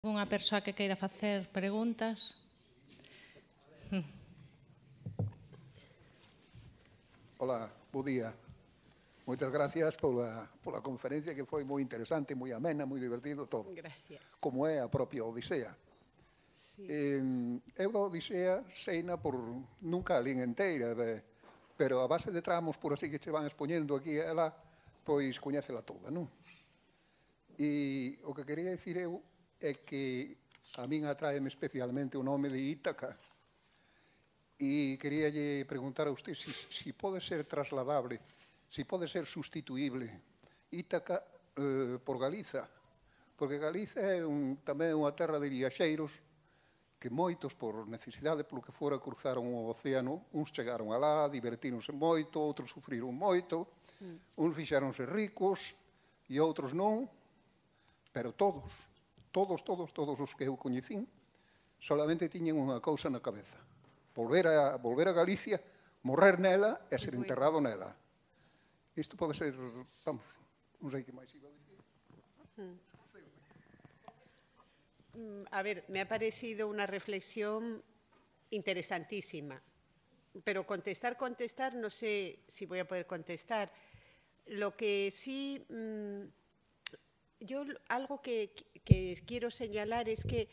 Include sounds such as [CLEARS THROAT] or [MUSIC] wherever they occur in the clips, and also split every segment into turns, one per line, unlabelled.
Unha persoa que queira facer preguntas. [LAUGHS]
Ola, bo día. Moitas gracias pola, pola conferencia que foi moi interesante, moi amena, moi divertido todo. Gracias. Como é a propia Odisea. Sí. Eh, eu da Odisea seina por nunca a lín inteira, be, pero a base de tramos por así que che van expoñendo aquí ela, pois coñécela toda, non? E o que quería dicir eu é que a min atraeme especialmente o nome de Ítaca. E queríalle preguntar a usted se si, si pode ser trasladable, se si pode ser sustituíble Ítaca eh, por Galiza, porque Galiza é un, tamén unha terra de viaxeiros que moitos, por necesidade polo que fora, cruzaron o océano, uns chegaron alá, divertíronse moito, outros sufriron moito, mm. uns fixáronse ricos e outros non, pero todos, todos, todos, todos os que eu coñecín, solamente tiñen unha cousa na cabeza. Volver a, volver a Galicia, morrer nela e ser enterrado nela. Isto pode ser, vamos, non sei que máis iba a dicir.
Mm, a ver, me ha parecido unha reflexión interesantísima, pero contestar, contestar, sei sé si voy a poder contestar. Lo que sí... Mmm, yo algo que, quiero señalar es que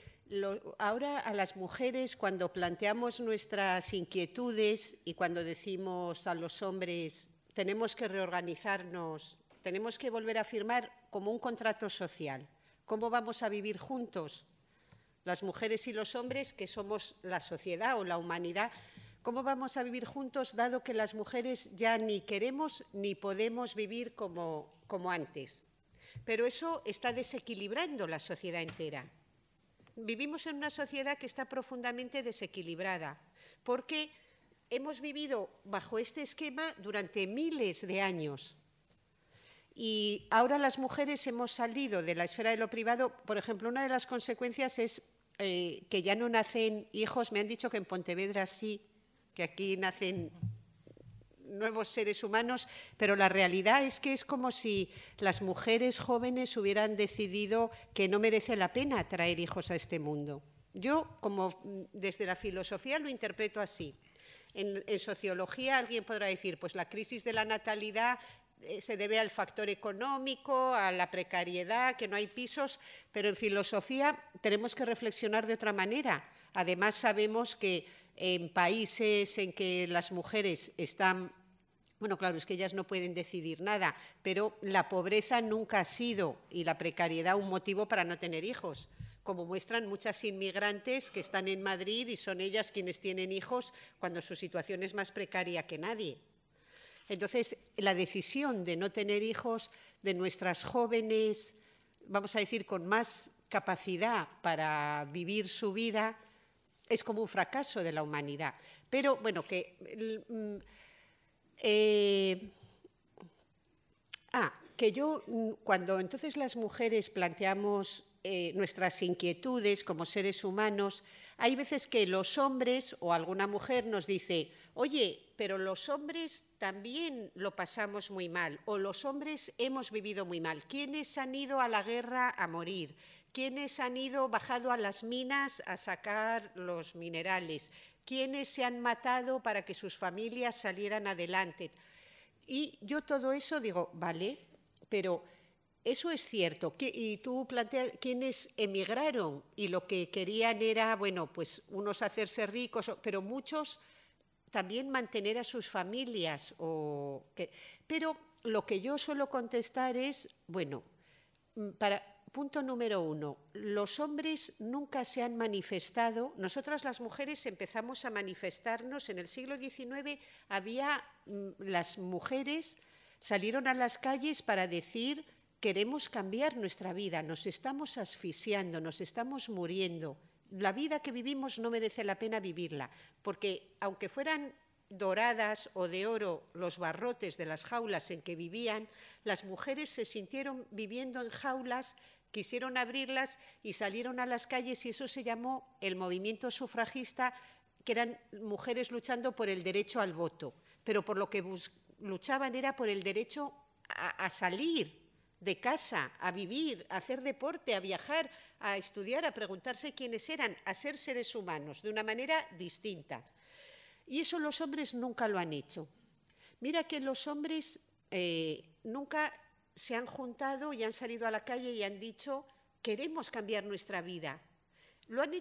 ahora a las mujeres cuando planteamos nuestras inquietudes y cuando decimos a los hombres tenemos que reorganizarnos, tenemos que volver a firmar como un contrato social, cómo vamos a vivir juntos, las mujeres y los hombres que somos la sociedad o la humanidad, cómo vamos a vivir juntos dado que las mujeres ya ni queremos ni podemos vivir como antes pero eso está desequilibrando la sociedad entera. Vivimos en una sociedad que está profundamente desequilibrada, porque hemos vivido bajo este esquema durante miles de años. Y ahora las mujeres hemos salido de la esfera de lo privado. Por ejemplo, una de las consecuencias es eh, que ya no nacen hijos. Me han dicho que en Pontevedra sí, que aquí nacen nuevos seres humanos, pero la realidad es que es como si las mujeres jóvenes hubieran decidido que no merece la pena traer hijos a este mundo. Yo, como desde la filosofía, lo interpreto así. En, en sociología alguien podrá decir, pues la crisis de la natalidad eh, se debe al factor económico, a la precariedad, que no hay pisos, pero en filosofía tenemos que reflexionar de otra manera. Además, sabemos que en países en que las mujeres están bueno, claro, es que ellas no pueden decidir nada, pero la pobreza nunca ha sido y la precariedad un motivo para no tener hijos, como muestran muchas inmigrantes que están en Madrid y son ellas quienes tienen hijos cuando su situación es más precaria que nadie. Entonces, la decisión de no tener hijos de nuestras jóvenes, vamos a decir, con más capacidad para vivir su vida, es como un fracaso de la humanidad. Pero bueno, que... Mm, eh, ah, que yo, mm, cuando entonces las mujeres planteamos eh, nuestras inquietudes como seres humanos, hay veces que los hombres o alguna mujer nos dice, oye, pero los hombres también lo pasamos muy mal, o los hombres hemos vivido muy mal, ¿quiénes han ido a la guerra a morir? quiénes han ido bajado a las minas a sacar los minerales, quiénes se han matado para que sus familias salieran adelante. Y yo todo eso digo, vale, pero eso es cierto. Y tú planteas quiénes emigraron y lo que querían era, bueno, pues unos hacerse ricos, pero muchos también mantener a sus familias. Pero lo que yo suelo contestar es, bueno, mm, para, punto número uno, los hombres nunca se han manifestado, nosotras las mujeres empezamos a manifestarnos, en el siglo XIX había, mm, las mujeres salieron a las calles para decir queremos cambiar nuestra vida, nos estamos asfixiando, nos estamos muriendo, la vida que vivimos no merece la pena vivirla, porque aunque fueran doradas o de oro los barrotes de las jaulas en que vivían, las mujeres se sintieron viviendo en jaulas quisieron abrirlas y salieron a las calles y eso se llamó el movimiento sufragista, que eran mujeres luchando por el derecho al voto, pero por lo que luchaban era por el derecho a, salir de casa, a vivir, a hacer deporte, a viajar, a estudiar, a preguntarse quiénes eran, a ser seres humanos de una manera distinta. Y eso los hombres nunca lo han hecho. Mira que los hombres eh, nunca se han juntado y han salido a la calle y han dicho, queremos cambiar nuestra vida. Lo han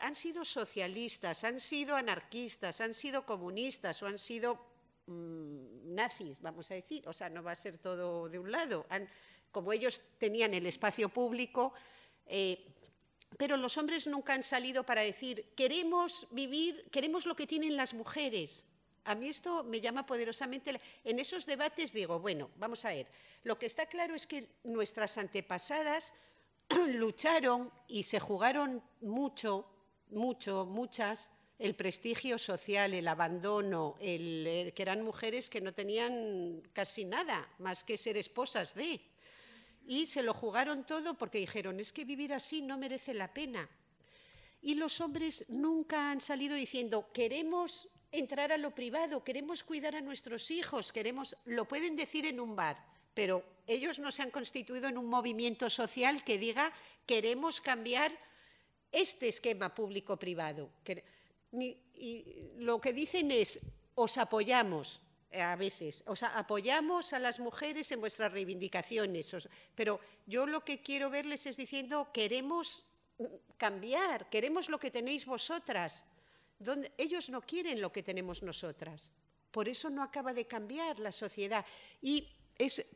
han sido socialistas, han sido anarquistas, han sido comunistas o han sido mm, nazis, vamos a decir. O sea, no va a ser todo de un lado. como ellos tenían el espacio público, eh, pero los hombres nunca han salido para decir, queremos vivir, queremos lo que tienen las mujeres, a mí esto me llama poderosamente. En esos debates digo, bueno, vamos a ver, lo que está claro es que nuestras antepasadas [CLEARS THROAT] lucharon y se jugaron mucho, mucho, muchas, el prestigio social, el abandono, el, eh, que eran mujeres que no tenían casi nada más que ser esposas de. Y se lo jugaron todo porque dijeron, es que vivir así no merece la pena. Y los hombres nunca han salido diciendo, queremos entrar a lo privado, queremos cuidar a nuestros hijos, queremos, lo pueden decir en un bar, pero ellos no se han constituido en un movimiento social que diga queremos cambiar este esquema público-privado. Y lo que dicen es, os apoyamos eh, a veces, os apoyamos a las mujeres en vuestras reivindicaciones, pero yo lo que quiero verles es diciendo, queremos mm, cambiar, queremos lo que tenéis vosotras, ellos no quieren lo que tenemos nosotras. Por eso no acaba de cambiar la sociedad. Y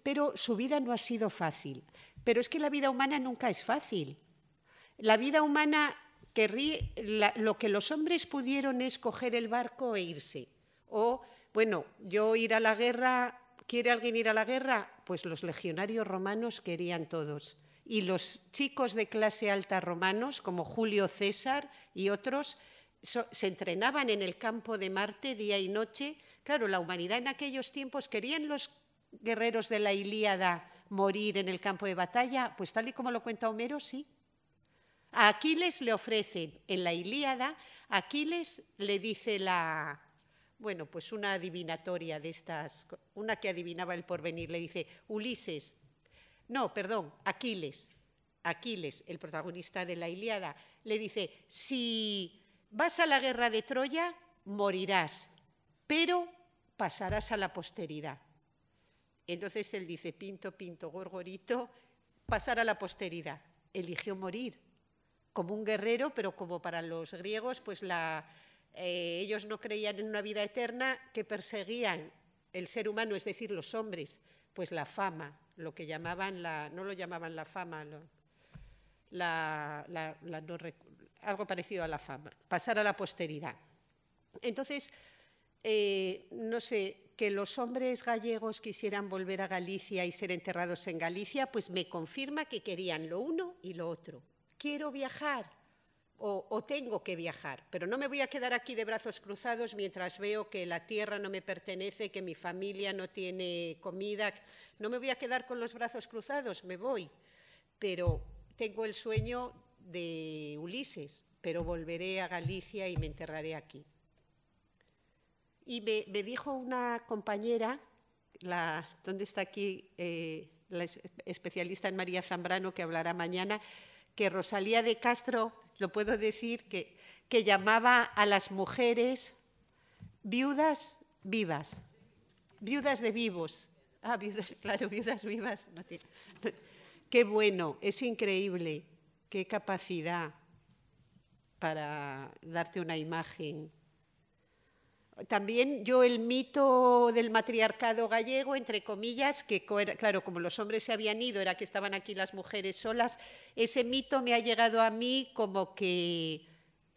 pero su vida no ha sido fácil. Pero es que la vida humana nunca es fácil. La vida humana, lo que los hombres pudieron es coger el barco e irse. O, bueno, yo ir a la guerra, ¿quiere alguien ir a la guerra? Pues los legionarios romanos querían todos. Y los chicos de clase alta romanos, como Julio César y otros, se entrenaban en el campo de Marte día y noche. Claro, la humanidad en aquellos tiempos querían los guerreros de la Ilíada morir en el campo de batalla, pues tal y como lo cuenta Homero, sí. A Aquiles le ofrecen en la Ilíada, Aquiles le dice la bueno, pues una adivinatoria de estas, una que adivinaba el porvenir, le dice Ulises, no, perdón, Aquiles, Aquiles, el protagonista de la Ilíada, le dice, si Vas a la guerra de Troya, morirás, pero pasarás a la posteridad. Entonces él dice, pinto, pinto, gorgorito, pasar a la posteridad. Eligió morir como un guerrero, pero como para los griegos, pues la, eh, ellos no creían en una vida eterna, que perseguían el ser humano, es decir, los hombres, pues la fama, lo que llamaban la, no lo llamaban la fama, la, la, la, algo parecido a la fama, pasar a la posteridad. Entonces, eh, no sé, que los hombres gallegos quisieran volver a Galicia y ser enterrados en Galicia, pues me confirma que querían lo uno y lo otro. Quiero viajar o, o, tengo que viajar, pero no me voy a quedar aquí de brazos cruzados mientras veo que la tierra no me pertenece, que mi familia no tiene comida. No me voy a quedar con los brazos cruzados, me voy. Pero tengo el sueño de Ulises, pero volveré a Galicia y me enterraré aquí. Y me, dijo una compañera, la, ¿dónde está aquí eh, la especialista en María Zambrano que hablará mañana? Que Rosalía de Castro, lo puedo decir, que, que llamaba a las mujeres viudas vivas, viudas de vivos. Ah, viudas, [LAUGHS] claro, viudas vivas. qué bueno, es increíble qué capacidad para darte una imagen. También yo el mito del matriarcado gallego, entre comillas, que claro, como los hombres se habían ido, era que estaban aquí las mujeres solas, ese mito me ha llegado a mí como que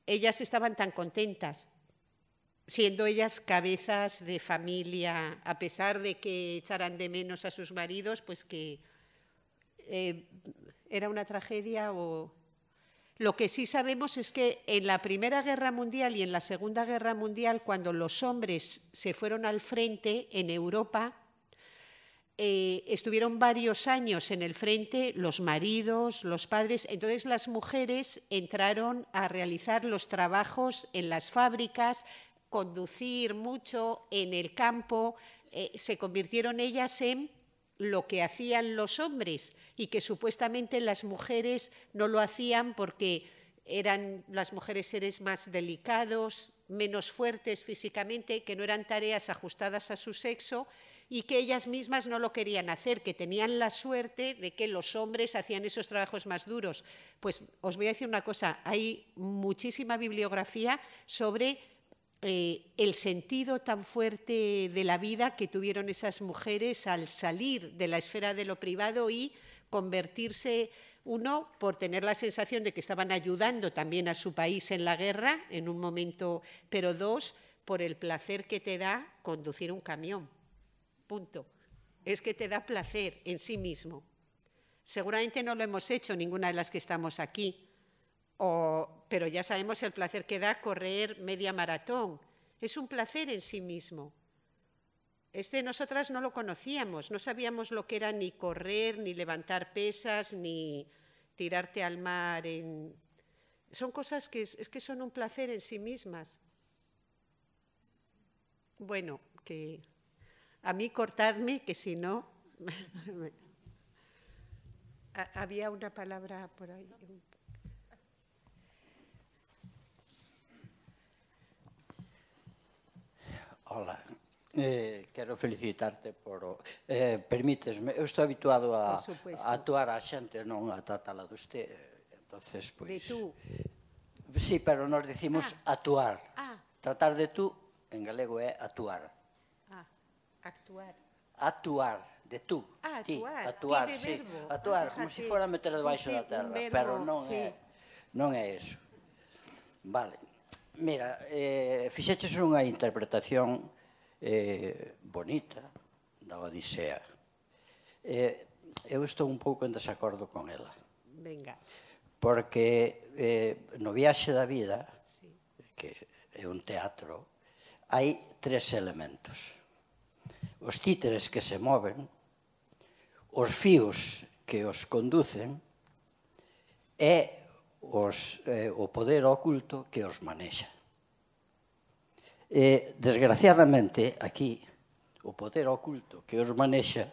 ellas estaban tan contentas, siendo ellas cabezas de familia, a pesar de que echaran de menos a sus maridos, pues que eh, era una tragedia o... Lo que sí sabemos es que en la Primera Guerra Mundial y en la Segunda Guerra Mundial, cuando los hombres se fueron al frente en Europa, eh, estuvieron varios años en el frente, los maridos, los padres, entonces las mujeres entraron a realizar los trabajos en las fábricas, conducir mucho en el campo, eh, se convirtieron ellas en lo que hacían los hombres y que supuestamente las mujeres no lo hacían porque eran las mujeres seres más delicados, menos fuertes físicamente, que no eran tareas ajustadas a su sexo y que ellas mismas no lo querían hacer, que tenían la suerte de que los hombres hacían esos trabajos más duros. Pues os voy a decir una cosa, hay muchísima bibliografía sobre eh, el sentido tan fuerte de la vida que tuvieron esas mujeres al salir de la esfera de lo privado y convertirse uno por tener la sensación de que estaban ayudando también a su país en la guerra en un momento, pero dos por el placer que te da conducir un camión. Punto. Es que te da placer en sí mismo. Seguramente no lo hemos hecho ninguna de las que estamos aquí, pero ya sabemos el placer que da correr media maratón. Es un placer en sí mismo. Este nosotras no lo conocíamos, no sabíamos lo que era ni correr, ni levantar pesas, ni tirarte al mar. En... Son cosas que es, es que son un placer en sí mismas. Bueno, que a mí cortadme, que si no... [LAUGHS] Había una palabra por ahí.
Hola. Eh, quero felicitarte por Eh, permítesme, eu estou habituado a, a actuar a xente, non a tratala de usted. Entonces, pois... De tú. Sí, pero nos decimos ah. actuar. Ah. Tratar de tú, en galego, é actuar.
Ah, actuar.
Actuar, de tú. Ah, actuar. Ti, ah, Atuar, ti sí. Verbo. ah, como se si fora meter debaixo sí, sí, da terra, pero non sí. é non é eso. Vale. Mira, eh, fixeches unha interpretación eh, bonita da Odisea. Eh, eu estou un pouco en desacordo con ela. Venga. Porque eh, no viaxe da vida, sí. que é un teatro, hai tres elementos. Os títeres que se moven, os fíos que os conducen e os, eh, o poder oculto que os manexa. E, desgraciadamente, aquí, o poder oculto que os manexa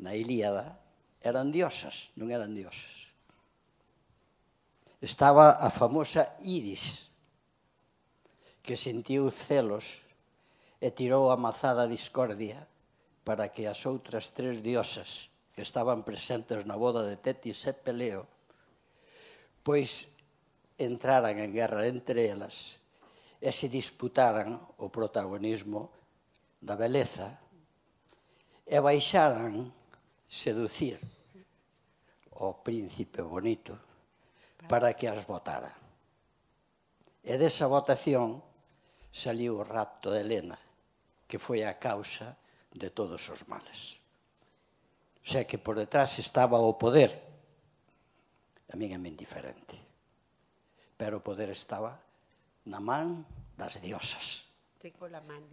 na Ilíada eran diosas, non eran diosas. Estaba a famosa Iris, que sentiu celos e tirou a mazada discordia para que as outras tres diosas que estaban presentes na boda de Tetis e Peleo pois entraran en guerra entre elas e se disputaran o protagonismo da beleza e baixaran seducir o príncipe bonito para que as votara. E desa votación saliu o rapto de Helena, que foi a causa de todos os males. O sea que por detrás estaba o poder tamén é men diferente. Pero o poder estaba na man das diosas.
Tengo la mano.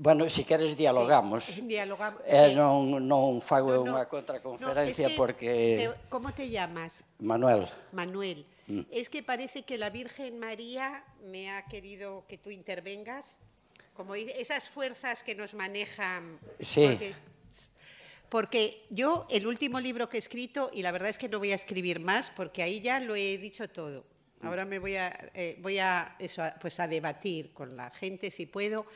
Bueno, se si queres dialogamos. Sí, dialogamos. Eh, eh, non, non fago no, no, unha contraconferencia no, es que, porque... Te,
como te llamas? Manuel. Manuel. Mm. Es que parece que la Virgen María me ha querido que tú intervengas. Como esas fuerzas que nos manejan. Sí. Porque... porque yo el último libro que he escrito, y la verdad es que no voy a escribir más, porque ahí ya lo he dicho todo. Mm. Ahora me voy a, eh, voy a, pues a debatir con la gente, si puedo.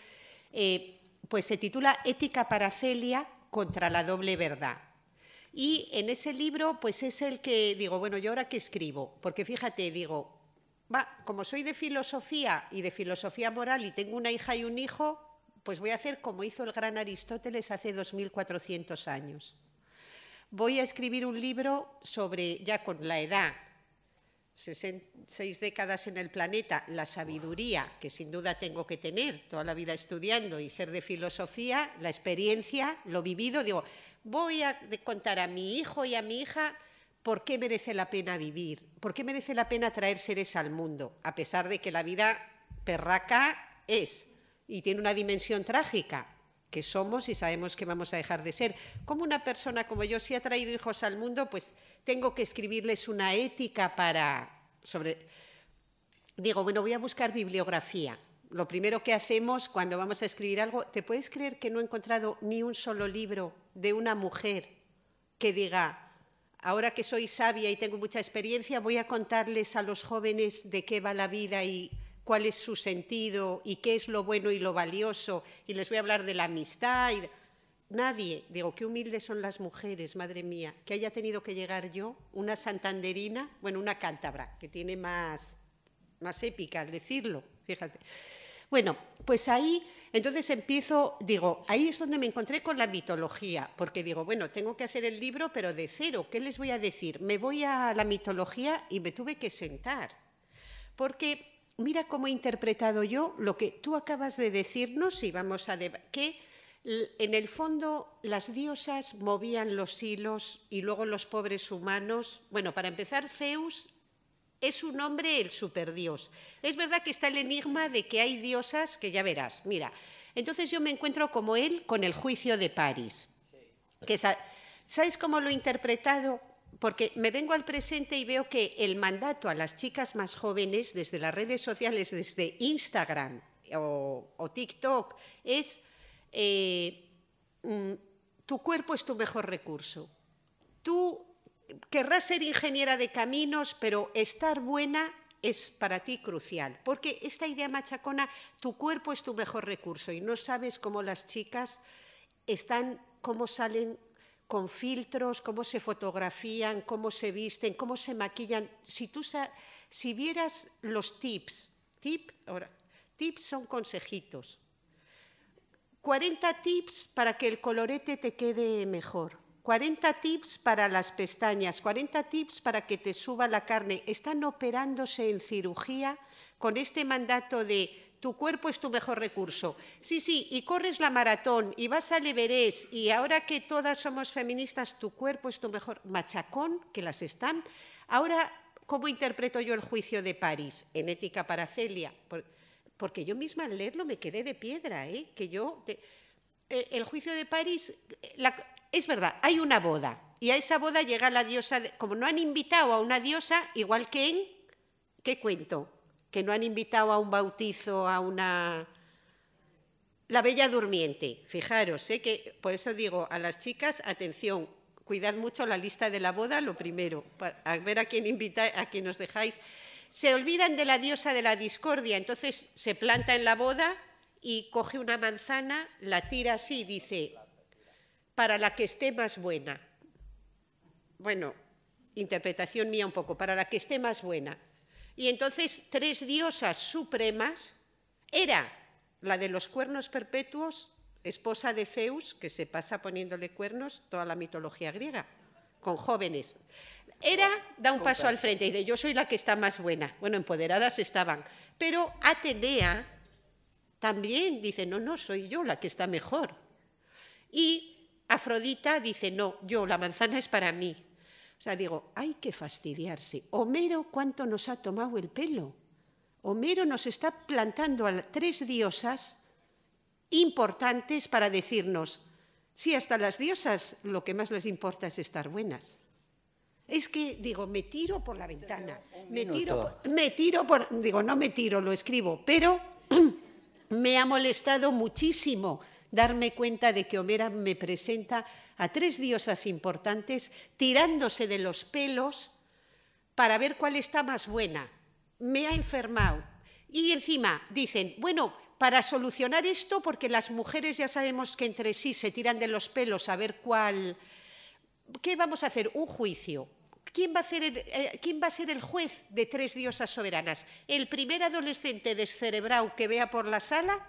Eh, pues se titula Ética para Celia contra la doble verdad. Y en ese libro, pues es el que digo, bueno, ¿yo ahora qué escribo? Porque fíjate, digo, va, como soy de filosofía y de filosofía moral y tengo una hija y un hijo, pues voy a hacer como hizo el gran Aristóteles hace 2400 años. Voy a escribir un libro sobre, ya con la edad, seis décadas en el planeta, la sabiduría, que sin duda tengo que tener toda la vida estudiando y ser de filosofía, la experiencia, lo vivido, digo, voy a contar a mi hijo y a mi hija por qué merece la pena vivir, por qué merece la pena traer seres al mundo, a pesar de que la vida perraca es y tiene una dimensión trágica que somos y sabemos que vamos a dejar de ser. Como una persona como yo, si ha traído hijos al mundo, pues tengo que escribirles una ética para sobre digo, bueno, voy a buscar bibliografía. Lo primero que hacemos cuando vamos a escribir algo, ¿te puedes creer que no he encontrado ni un solo libro de una mujer que diga, ahora que soy sabia y tengo mucha experiencia, voy a contarles a los jóvenes de qué va la vida y cuál es su sentido y qué es lo bueno y lo valioso, y les voy a hablar de la amistad. Nadie, digo, qué humildes son las mujeres, madre mía, que haya tenido que llegar yo, una santanderina, bueno, una cántabra, que tiene más, más épica al decirlo, fíjate. Bueno, pues ahí entonces empiezo, digo, ahí es donde me encontré con la mitología, porque digo, bueno, tengo que hacer el libro, pero de cero, ¿qué les voy a decir? Me voy a la mitología y me tuve que sentar, porque mira cómo he interpretado yo lo que tú acabas de decirnos y vamos a que en el fondo las diosas movían los hilos y luego los pobres humanos. Bueno, para empezar, Zeus es un hombre el superdios. Es verdad que está el enigma de que hay diosas que ya verás. Mira, entonces yo me encuentro como él con el juicio de París. ¿Sabes cómo lo he interpretado? porque me vengo al presente y veo que el mandato a las chicas más jóvenes desde las redes sociales, desde Instagram o, TikTok, es eh, mm, tu cuerpo es tu mejor recurso. Tú querrás ser ingeniera de caminos, pero estar buena es para ti crucial, porque esta idea machacona, tu cuerpo es tu mejor recurso y no sabes cómo las chicas están, cómo salen con filtros, cómo se fotografían, cómo se visten, cómo se maquillan. Si tú si vieras los tips, tip, tips son consejitos. 40 tips para que el colorete te quede mejor. 40 tips para las pestañas, 40 tips para que te suba la carne. Están operándose en cirugía con este mandato de tu cuerpo es tu mejor recurso. Sí, sí, y corres la maratón y vas al Everest y ahora que todas somos feministas, tu cuerpo es tu mejor machacón, que las están. Ahora, ¿cómo interpreto yo el juicio de París en Ética para Celia? Porque yo misma al leerlo me quedé de piedra, ¿eh? Que yo... Eh, el juicio de París, es verdad, hay una boda y a esa boda llega la diosa, como no han invitado a una diosa, igual que en... ¿Qué cuento? que no han invitado a un bautizo, a una... La Bella Durmiente, fijaros, sé eh, que por eso digo a las chicas, atención, cuidad mucho la lista de la boda, lo primero, a ver a quién invitáis, a quién os dejáis. Se olvidan de la diosa de la discordia, entonces se planta en la boda y coge una manzana, la tira así y dice, para la que esté más buena. Bueno, interpretación mía un poco, para la que esté más buena. Y entonces tres diosas supremas era la de los cuernos perpetuos, esposa de Zeus, que se pasa poniéndole cuernos toda la mitología griega, con jóvenes. Era, da un paso al frente y dice, yo soy la que está más buena. Bueno, empoderadas estaban. Pero Atenea también dice, no, no, soy yo la que está mejor. Y Afrodita dice, no, yo, la manzana es para mí. O sea, digo, hay que fastidiarse. Homero, ¿cuánto nos ha tomado el pelo? Homero nos está plantando a tres diosas importantes para decirnos, sí, hasta las diosas lo que más les importa es estar buenas. Es que, digo, me tiro por la ventana, me tiro, me tiro por, digo, no me tiro, lo escribo, pero [CLEARS THROAT] me ha molestado muchísimo darme cuenta de que Homera me presenta a tres diosas importantes tirándose de los pelos para ver cuál está más buena. Me ha enfermado. Y encima dicen, bueno, para solucionar esto, porque las mujeres ya sabemos que entre sí se tiran de los pelos a ver cuál... ¿Qué vamos a hacer? Un juicio. ¿Quién va, a ser el, eh, ¿Quién va a ser el juez de tres diosas soberanas? ¿El primer adolescente descerebrado que vea por la sala?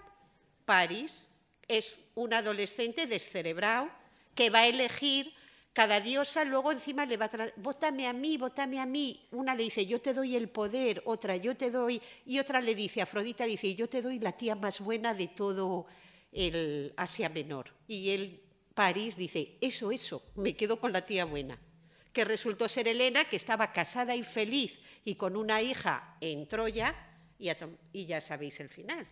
París. Es un adolescente descerebrado que va a elegir cada diosa, luego encima le va a... Vótame a mí, vótame a mí. Una le dice, yo te doy el poder, otra, yo te doy... Y otra le dice, Afrodita dice, yo te doy la tía más buena de todo el Asia Menor. Y él, París, dice, eso, eso, me quedo con la tía buena. Que resultó ser Elena, que estaba casada y feliz y con una hija en Troya, y ya sabéis el final.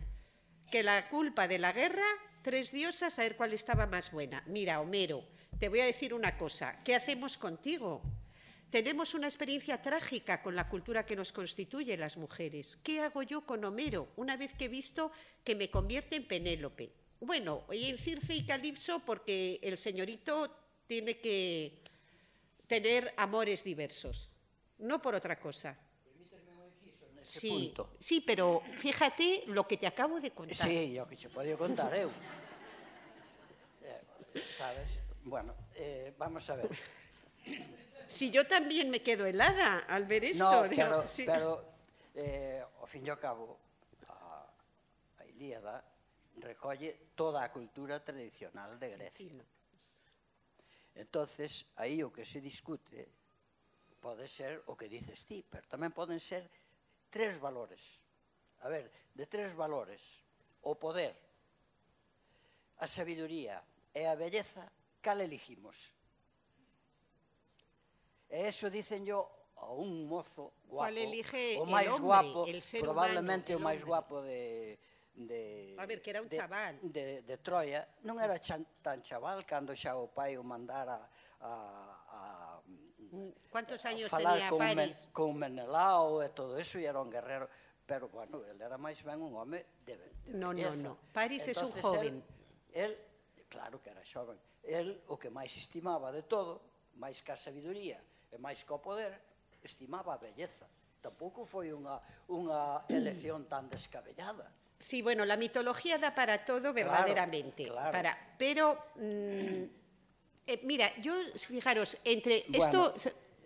Que la culpa de la guerra tres diosas, a ver cuál estaba más buena. Mira, Homero, te voy a decir una cosa, ¿qué hacemos contigo? Tenemos una experiencia trágica con la cultura que nos constituye las mujeres. ¿Qué hago yo con Homero una vez que he visto que me convierte en Penélope? Bueno, y en Circe y Calipso porque el señorito tiene que tener amores diversos, no por otra cosa. ese sí, punto. Sí, pero fíjate lo que te acabo de contar. Sí, yo que te podo contar eu.
eh, sabes? Bueno, eh, vamos a ver.
Si yo también me quedo helada al ver esto. No, pero, digo, sí. pero
eh, ao fin e ao cabo, a, a Ilíada recolle toda a cultura tradicional de Grecia. no. Entonces, aí o que se discute pode ser o que dices ti, pero tamén poden ser tres valores. A ver, de tres valores. O poder, a sabiduría e a belleza, cal elegimos? E eso dicen yo a un mozo guapo, elige o máis el hombre, guapo, el ser probablemente humano, el o máis guapo de de A ver, que era un de, chaval de, de, de Troia, non era chan, tan chaval cando xa o pai o mandara a, a
Cuántos años falar tenía con París? Men,
con Menelao e todo eso, e era un guerrero. Pero, bueno, ele era máis ben un home de, de No, belleza. no, no. París é un joven. Él, él, claro que era xoven, él o que máis estimaba de todo, máis que a sabiduría e máis que o poder, estimaba a belleza. Tampouco foi unha, unha elección tan descabellada.
Sí, bueno, la mitología dá para todo verdaderamente. Claro, claro. Para, pero mm, Eh, mira, yo, fijaros, entre esto,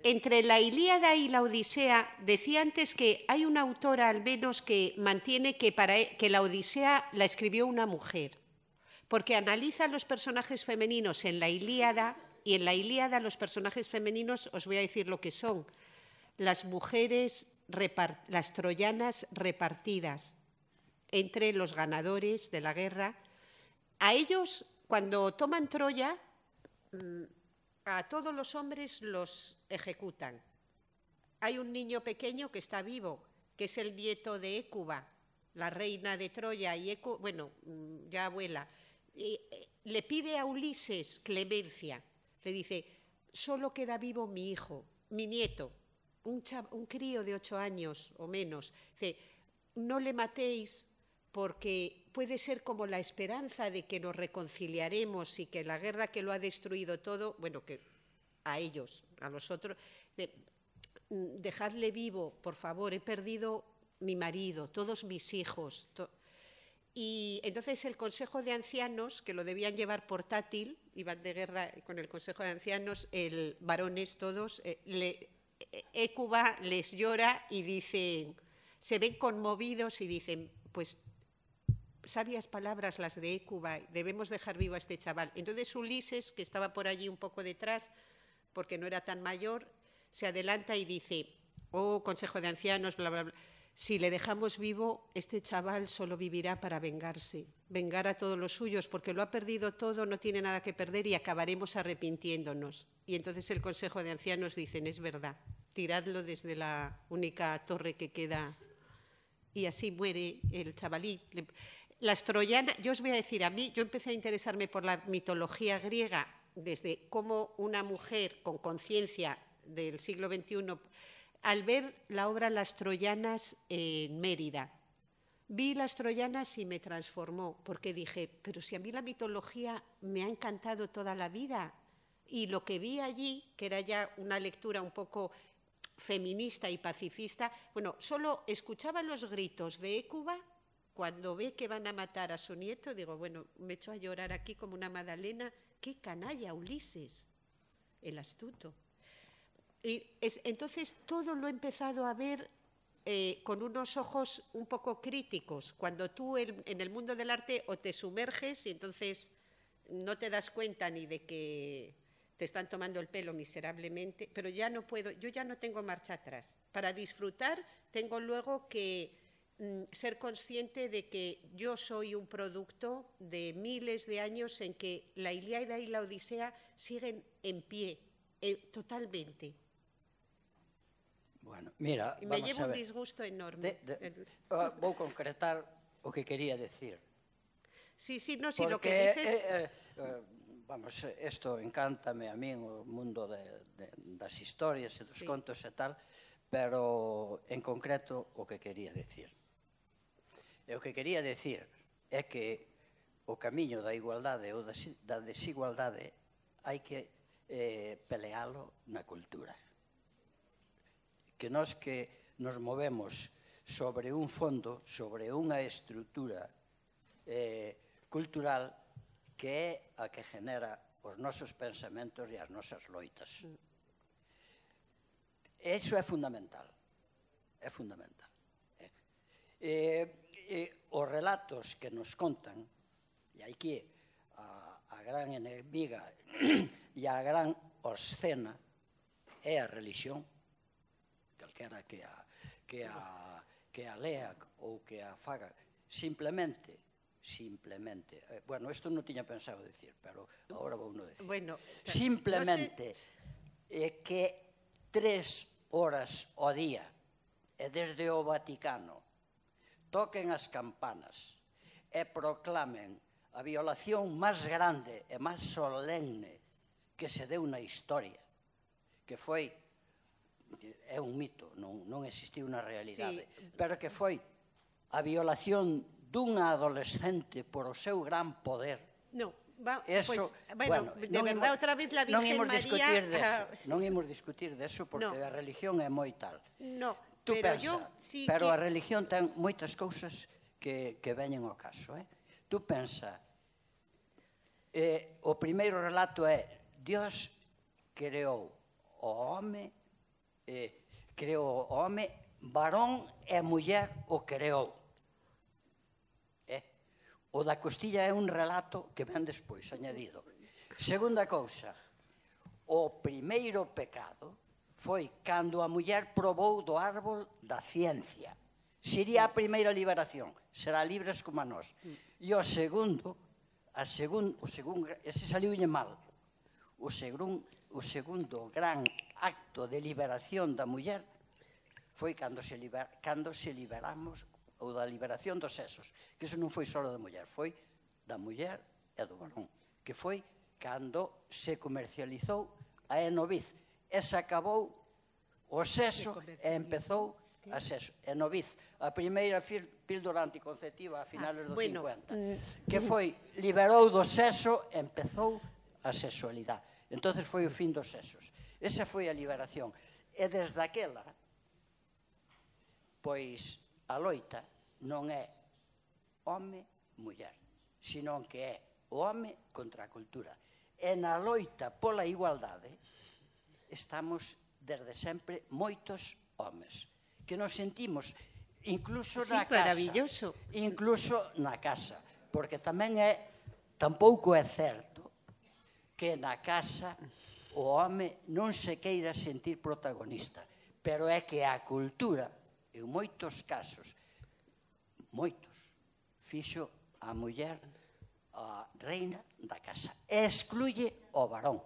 entre la Ilíada y la Odisea, decía antes que hay una autora al menos que mantiene que, para, e, que la Odisea la escribió una mujer, porque analiza los personajes femeninos en la Ilíada y en la Ilíada los personajes femeninos, os voy a decir lo que son, las mujeres, las troyanas repartidas entre los ganadores de la guerra. A ellos, cuando toman Troya, Mm, a todos los hombres los ejecutan. Hay un niño pequeño que está vivo, que es el nieto de Écuba, la reina de Troya y bueno, mm, ya abuela, eh, le pide a Ulises clemencia. Le dice, solo queda vivo mi hijo, mi nieto, un, un crío de ocho años o menos. Dice, no le matéis porque puede ser como la esperanza de que nos reconciliaremos y que la guerra que lo ha destruido todo, bueno, que a ellos, a nosotros, de, mm, dejadle vivo, por favor, he perdido mi marido, todos mis hijos. y entonces el Consejo de Ancianos, que lo debían llevar portátil, iban de guerra con el Consejo de Ancianos, el varones todos, Ecuba eh, eh, les llora y dicen, se ven conmovidos y dicen, pues sabias palabras las de Écuba, debemos dejar vivo a este chaval. Entonces Ulises, que estaba por allí un poco detrás, porque no era tan mayor, se adelanta y dice, oh Consejo de Ancianos, bla, bla, bla, si le dejamos vivo, este chaval solo vivirá para vengarse, vengar a todos los suyos, porque lo ha perdido todo, no tiene nada que perder y acabaremos arrepintiéndonos. Y entonces el Consejo de Ancianos dicen, es verdad, tiradlo desde la única torre que queda. Y así muere el chavalí. Las troyanas, yo os voy a decir, a mí yo empecé a interesarme por la mitología griega desde cómo una mujer con conciencia del siglo XXI, al ver la obra Las troyanas en Mérida, vi Las troyanas y me transformó, porque dije, pero si a mí la mitología me ha encantado toda la vida, y lo que vi allí, que era ya una lectura un poco feminista y pacifista, bueno, solo escuchaba los gritos de Écuba cuando ve que van a matar a su nieto, digo, bueno, me echo a llorar aquí como una Madalena. ¡Qué canalla, Ulises! El astuto. Y entonces todo lo he empezado a ver eh, con unos ojos un poco críticos. Cuando tú en el mundo del arte o te sumerges y entonces no te das cuenta ni de que te están tomando el pelo miserablemente, pero ya no puedo, yo ya no tengo marcha atrás. Para disfrutar tengo luego que Mm, ser consciente de que yo soy un producto de miles de años en que la Iliada y la Odisea siguen en pie, eh, totalmente.
Bueno, mira, y me vamos llevo a ver. un disgusto enorme. De, de, ah, vou concretar o que quería decir.
Sí, sí, no, si lo que dices... Eh, eh,
eh, vamos, esto encántame a mí o mundo de, de, das historias e dos sí. contos e tal, pero en concreto o que quería decir. E o que quería decir é que o camiño da igualdade ou da desigualdade hai que eh, pelealo na cultura. Que nós que nos movemos sobre un fondo, sobre unha estrutura eh, cultural que é a que genera os nosos pensamentos e as nosas loitas. Mm. Eso é fundamental. É fundamental. Eh, eh e os relatos que nos contan, e aquí que a, a gran enemiga [CLEARS THROAT] e a gran obscena é a religión, calquera que a, que a, que a lea ou que a faga, simplemente simplemente, eh, bueno, isto non tiña pensado dicir, pero agora vou non dicir. Bueno,
simplemente
no é que tres horas ao día e desde o Vaticano toquen as campanas e proclamen a violación máis grande e máis solemne que se deu na historia, que foi é un mito, non, non existiu na realidade, sí. pero que foi a violación dunha adolescente por o seu gran poder.
No, va, eso, pues, bueno, bueno, de non verdad, outra vez la Virgen non imos María... Discutir deso, uh, [LAUGHS] sí. Non
imos discutir deso, porque no. a religión é moi tal.
No, tú pero pensa, yo sí pero que... a
religión ten moitas cousas que, que veñen ao caso. Eh? Tú pensa, eh, o primeiro relato é Dios creou o home, eh, creou o home, varón e muller o creou. Eh? O da costilla é un relato que ven despois, añadido. Segunda cousa, o primeiro pecado foi cando a muller probou do árbol da ciencia. Sería a primeira liberación, será libres como a nós. E o segundo, a segun, o segun, ese saliulle mal, o, segun, o segundo gran acto de liberación da muller foi cando se, liber, cando se liberamos ou da liberación dos sexos, que iso non foi só da muller, foi da muller e do varón, que foi cando se comercializou a enoviz, e se acabou o sexo e empezou a sexo. E no biz, a primeira píldora anticonceptiva a finales ah, dos 50, eh, que foi, liberou do sexo e empezou a sexualidade. entonces foi o fin dos sexos. Esa foi a liberación. E desde aquela, pois a loita non é home-muller, senón que é o home contra a cultura. E na loita pola igualdade, estamos desde sempre moitos homes que nos sentimos incluso sí, na casa. maravilloso. Incluso na casa, porque tamén é tampouco é certo que na casa o home non se queira sentir protagonista, pero é que a cultura, en moitos casos, moitos, fixo a muller a reina da casa. E excluye o varón.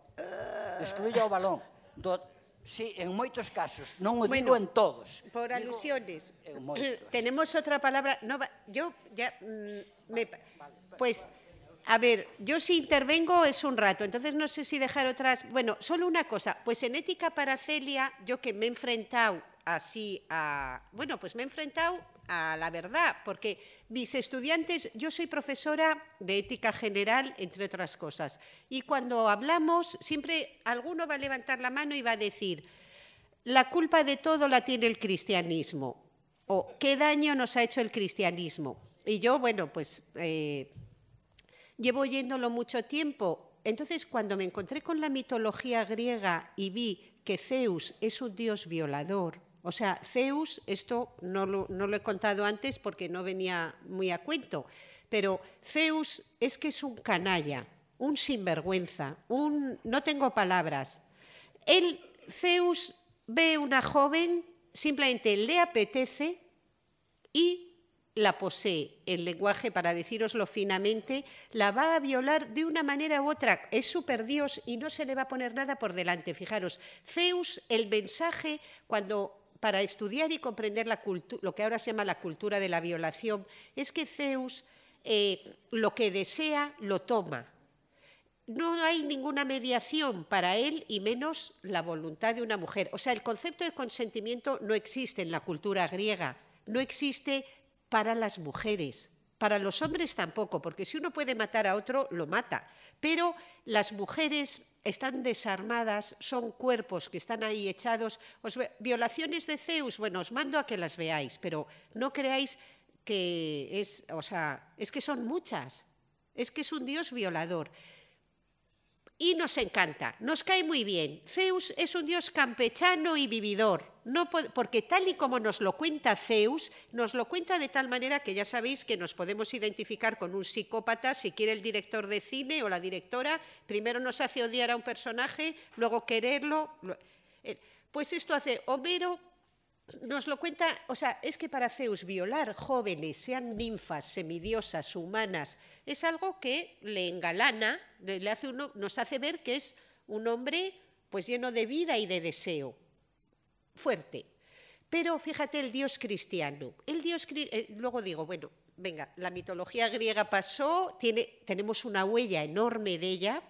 Excluye o varón do, Sí, en moitos casos, non o bueno, digo en todos. Por digo, alusiones.
En [CLEARS THROAT] tenemos otra palabra, no va, yo ya mm, me vale, vale, pues vale. a ver, yo si intervengo es un rato, entonces no sé si dejar otras. Bueno, solo una cosa, pues en ética para Celia, yo que me he enfrentado así a bueno, pues me he enfrentado a la verdad, porque mis estudiantes, yo soy profesora de ética general, entre otras cosas, y cuando hablamos, siempre alguno va a levantar la mano y va a decir, la culpa de todo la tiene el cristianismo, o qué daño nos ha hecho el cristianismo. Y yo, bueno, pues eh, llevo oyéndolo mucho tiempo. Entonces, cuando me encontré con la mitología griega y vi que Zeus es un dios violador, o sea, Zeus, esto no lo, he contado antes porque no venía muy a cuento, pero Zeus es que es un canalla, un sinvergüenza, un no tengo palabras. Él, Zeus ve una joven, simplemente le apetece y la posee, el lenguaje para deciroslo finamente, la va a violar de una manera u otra. Es superdios y no se le va a poner nada por delante. Fijaros, Zeus, el mensaje, cuando para estudiar y comprender lo que ahora se llama la cultura de la violación, es que Zeus eh, lo que desea lo toma. No hay ninguna mediación para él y menos la voluntad de una mujer. O sea, el concepto de consentimiento no existe en la cultura griega, no existe para las mujeres. Para los hombres tampoco, porque si uno puede matar a otro, lo mata. Pero las mujeres están desarmadas, son cuerpos que están ahí echados. violaciones de Zeus, bueno, os mando a que las veáis, pero no creáis que es, o sea, es que son muchas. Es que es un dios violador y nos encanta, nos cae muy bien. Zeus es un dios campechano y vividor, no porque tal y como nos lo cuenta Zeus, nos lo cuenta de tal manera que ya sabéis que nos podemos identificar con un psicópata, si quiere el director de cine o la directora, primero nos hace odiar a un personaje, luego quererlo. Eh, pues esto hace Homero nos lo cuenta, o sea, es que para Zeus violar jóvenes, sean ninfas, semidiosas, humanas, es algo que le engalana, nos hace ver que es un hombre pues lleno de vida y de deseo, fuerte. Pero fíjate el dios cristiano. El dios eh, luego digo, bueno, venga, la mitología griega pasó, tiene, tenemos una huella enorme de ella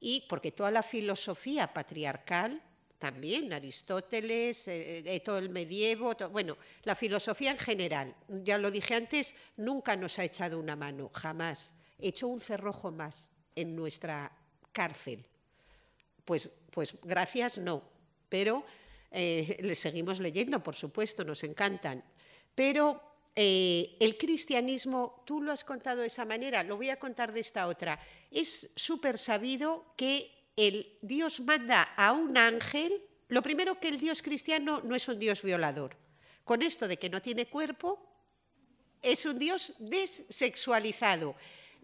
y porque toda la filosofía patriarcal también Aristóteles, eh, eh, todo el medievo, bueno, la filosofía en general, ya lo dije antes, nunca nos ha echado una mano, jamás. Echó un cerrojo más en nuestra cárcel. Pues, pues gracias, no, pero eh, le seguimos leyendo, por supuesto, nos encantan. Pero el cristianismo, tú lo has contado de esa manera, lo voy a contar de esta otra. Es súper sabido que el Dios manda a un ángel, lo primero que el Dios cristiano no es un Dios violador. Con esto de que no tiene cuerpo, es un Dios dessexualizado.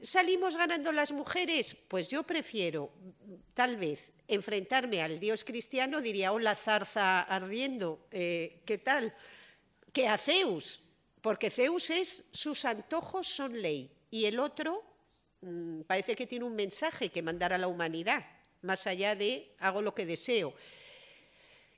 ¿Salimos ganando las mujeres? Pues yo prefiero, tal vez, enfrentarme al Dios cristiano, diría, hola zarza ardiendo, eh, ¿qué tal? Que a Zeus, porque Zeus es, sus antojos son ley, y el otro mm, parece que tiene un mensaje que mandar a la humanidad más allá de hago lo que deseo.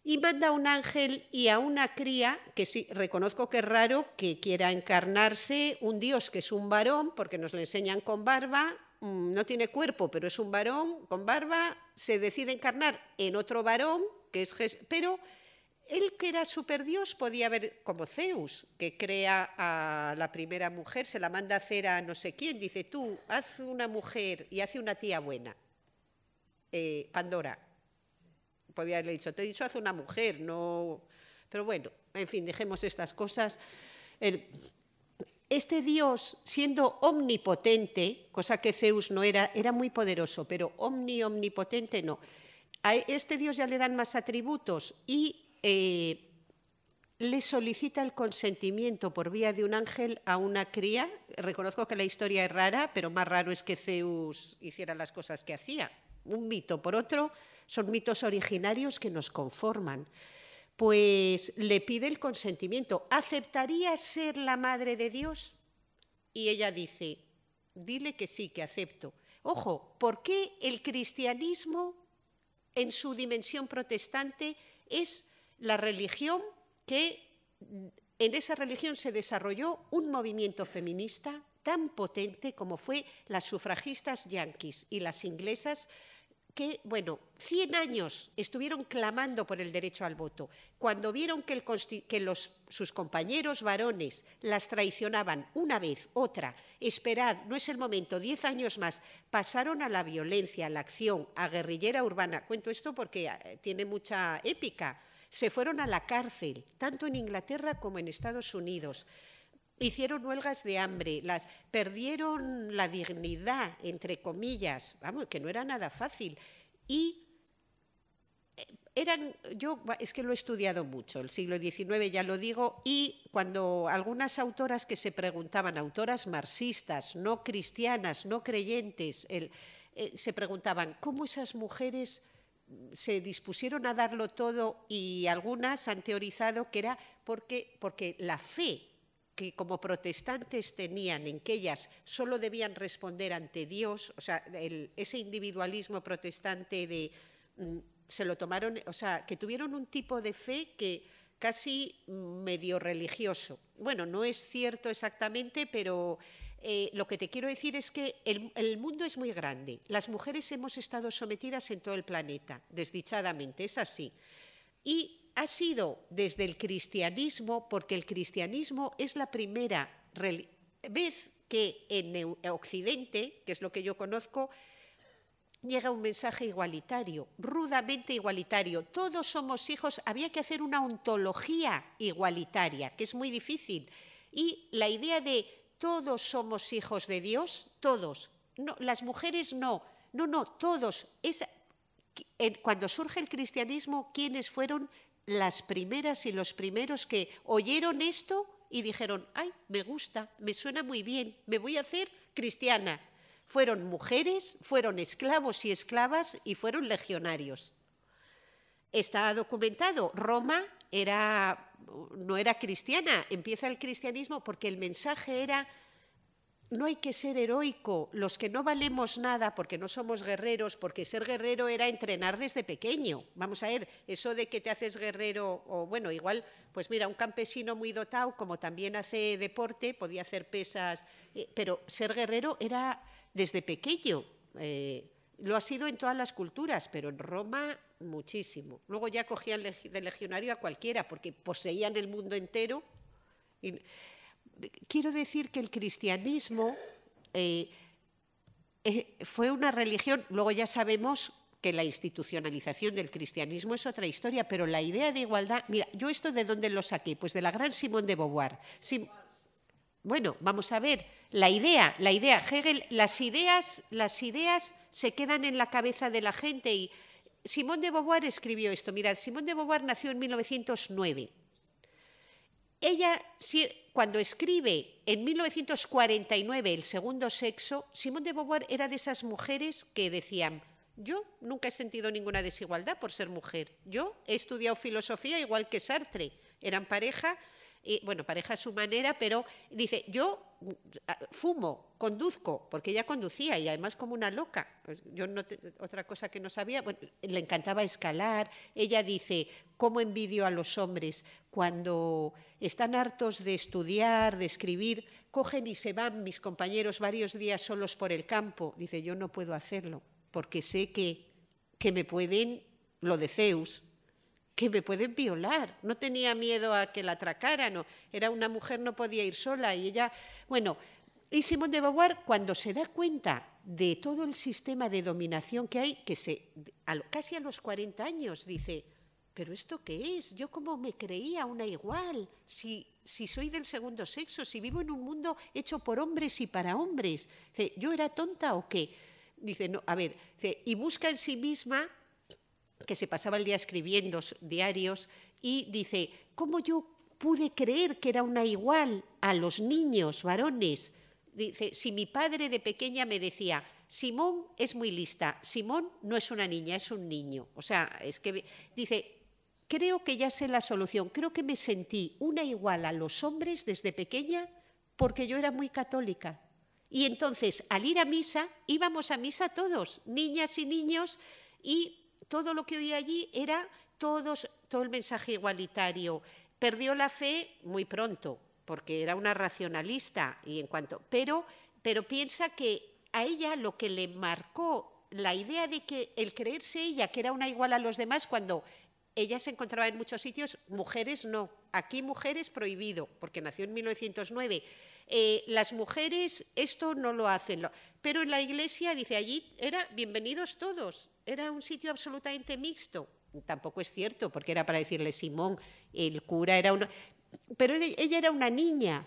Y manda a un ángel y a una cría, que sí, reconozco que es raro que quiera encarnarse un dios que es un varón, porque nos lo enseñan con barba, mm, no tiene cuerpo, pero es un varón con barba, se decide encarnar en otro varón, que es Jesús, pero él que era dios podía haber, como Zeus, que crea a la primera mujer, se la manda a hacer a no sé quién, dice tú, haz una mujer y hace una tía buena. Eh, Pandora. podía haberle dicho, te he dicho, hace una mujer, no... Pero bueno, en fin, dejemos estas cosas. este Dios, siendo omnipotente, cosa que Zeus no era, era muy poderoso, pero omni, omnipotente no. A este Dios ya le dan más atributos y eh, le solicita el consentimiento por vía de un ángel a una cría. Reconozco que la historia es rara, pero más raro es que Zeus hiciera las cosas que hacía un mito por otro, son mitos originarios que nos conforman. Pues le pide el consentimiento. ¿Aceptaría ser la madre de Dios? Y ella dice, dile que sí, que acepto. Ojo, ¿por qué el cristianismo en su dimensión protestante es la religión que en esa religión se desarrolló un movimiento feminista tan potente como fue las sufragistas yanquis y las inglesas que, bueno, 100 años estuvieron clamando por el derecho al voto. Cuando vieron que, sus compañeros varones las traicionaban una vez, otra, esperad, no es el momento, 10 años más, pasaron a la violencia, a la acción, a guerrillera urbana. Cuento esto porque eh, tiene mucha épica. Se fueron a la cárcel, tanto en Inglaterra como en Estados Unidos hicieron huelgas de hambre, las perdieron la dignidad, entre comillas, vamos, que no era nada fácil. Y eh, eran, yo es que lo he estudiado mucho, el siglo XIX ya lo digo, y cuando algunas autoras que se preguntaban, autoras marxistas, no cristianas, no creyentes, eh, se preguntaban cómo esas mujeres mm, se dispusieron a darlo todo y algunas han teorizado que era porque la fe que como protestantes tenían en que ellas solo debían responder ante Dios, o sea, ese individualismo protestante de mm, se lo tomaron, o sea, que tuvieron un tipo de fe que casi medio religioso. Bueno, no es cierto exactamente, pero eh, lo que te quiero decir es que el, el, mundo es muy grande. Las mujeres hemos estado sometidas en todo el planeta, desdichadamente, es así. Y ha sido desde el cristianismo, porque el cristianismo es la primera vez que en Occidente, que es lo que yo conozco, llega un mensaje igualitario, rudamente igualitario. Todos somos hijos, había que hacer una ontología igualitaria, que es muy difícil. Y la idea de todos somos hijos de Dios, todos. No, las mujeres no, no, no, todos. cuando surge el cristianismo, ¿quiénes fueron las primeras y los primeros que oyeron esto y dijeron, ay, me gusta, me suena muy bien, me voy a hacer cristiana. Fueron mujeres, fueron esclavos y esclavas y fueron legionarios. Está documentado, Roma era, no era cristiana, empieza el cristianismo porque el mensaje era no hay que ser heroico, los que no valemos nada porque no somos guerreros, porque ser guerrero era entrenar desde pequeño. Vamos a ver, eso de que te haces guerrero, o bueno, igual, pues mira, un campesino muy dotado, como también hace deporte, podía hacer pesas, eh, pero ser guerrero era desde pequeño. Eh, lo ha sido en todas las culturas, pero en Roma muchísimo. Luego ya cogían de legionario a cualquiera, porque poseían el mundo entero. Y, quiero decir que el cristianismo eh, eh, fue una religión, luego ya sabemos que la institucionalización del cristianismo es otra historia, pero la idea de igualdad, mira, yo esto de dónde lo saqué, pues de la gran Simón de Beauvoir. bueno, vamos a ver, la idea, la idea, Hegel, las ideas, las ideas se quedan en la cabeza de la gente y Simón de Beauvoir escribió esto. Mirad, Simón de Beauvoir nació en 1909. Ella, cuando escribe en 1949 El segundo sexo, Simone de Beauvoir era de esas mujeres que decían, yo nunca he sentido ninguna desigualdad por ser mujer. Yo he estudiado filosofía igual que Sartre. Eran pareja bueno, pareja a su manera, pero dice, yo uh, fumo, conduzco, porque ella conducía y además como una loca. Pues, yo no otra cosa que no sabía, bueno, le encantaba escalar. Ella dice, ¿cómo envidio a los hombres cuando están hartos de estudiar, de escribir? Cogen y se van mis compañeros varios días solos por el campo. Dice, yo no puedo hacerlo, porque sé que, que me pueden lo de Zeus, que me pueden violar. No tenía miedo a que la atracaran, era una mujer, no podía ir sola y ella, bueno, y Simón de Beauvoir, cuando se da cuenta de todo el sistema de dominación que hay, que se, casi a los 40 años dice, pero ¿esto qué es? Yo como me creía una igual, si, si soy del segundo sexo, si vivo en un mundo hecho por hombres y para hombres, ¿yo era tonta o qué? Dice, no, a ver, y busca en sí misma que se pasaba el día escribiendo diarios y dice, ¿cómo yo pude creer que era una igual a los niños varones? Dice, si mi padre de pequeña me decía, Simón es muy lista, Simón no es una niña, es un niño. O sea, es que dice, creo que ya sé la solución, creo que me sentí una igual a los hombres desde pequeña porque yo era muy católica. Y entonces, al ir a misa, íbamos a misa todos, niñas y niños, y todo lo que oía allí era todo el mensaje igualitario. Perdió la fe muy pronto, porque era una racionalista y en cuanto, pero, pero piensa que a ella lo que le marcó la idea de que el creerse ella que era una igual a los demás cuando ella se encontraba en muchos sitios, mujeres no. Aquí mujeres prohibido, porque nació en 1909. Eh, las mujeres esto no lo hacen, pero en la iglesia dice allí era bienvenidos todos, era un sitio absolutamente mixto. Tampoco es cierto, porque era para decirle Simón, el cura era uno. Pero ella era una niña.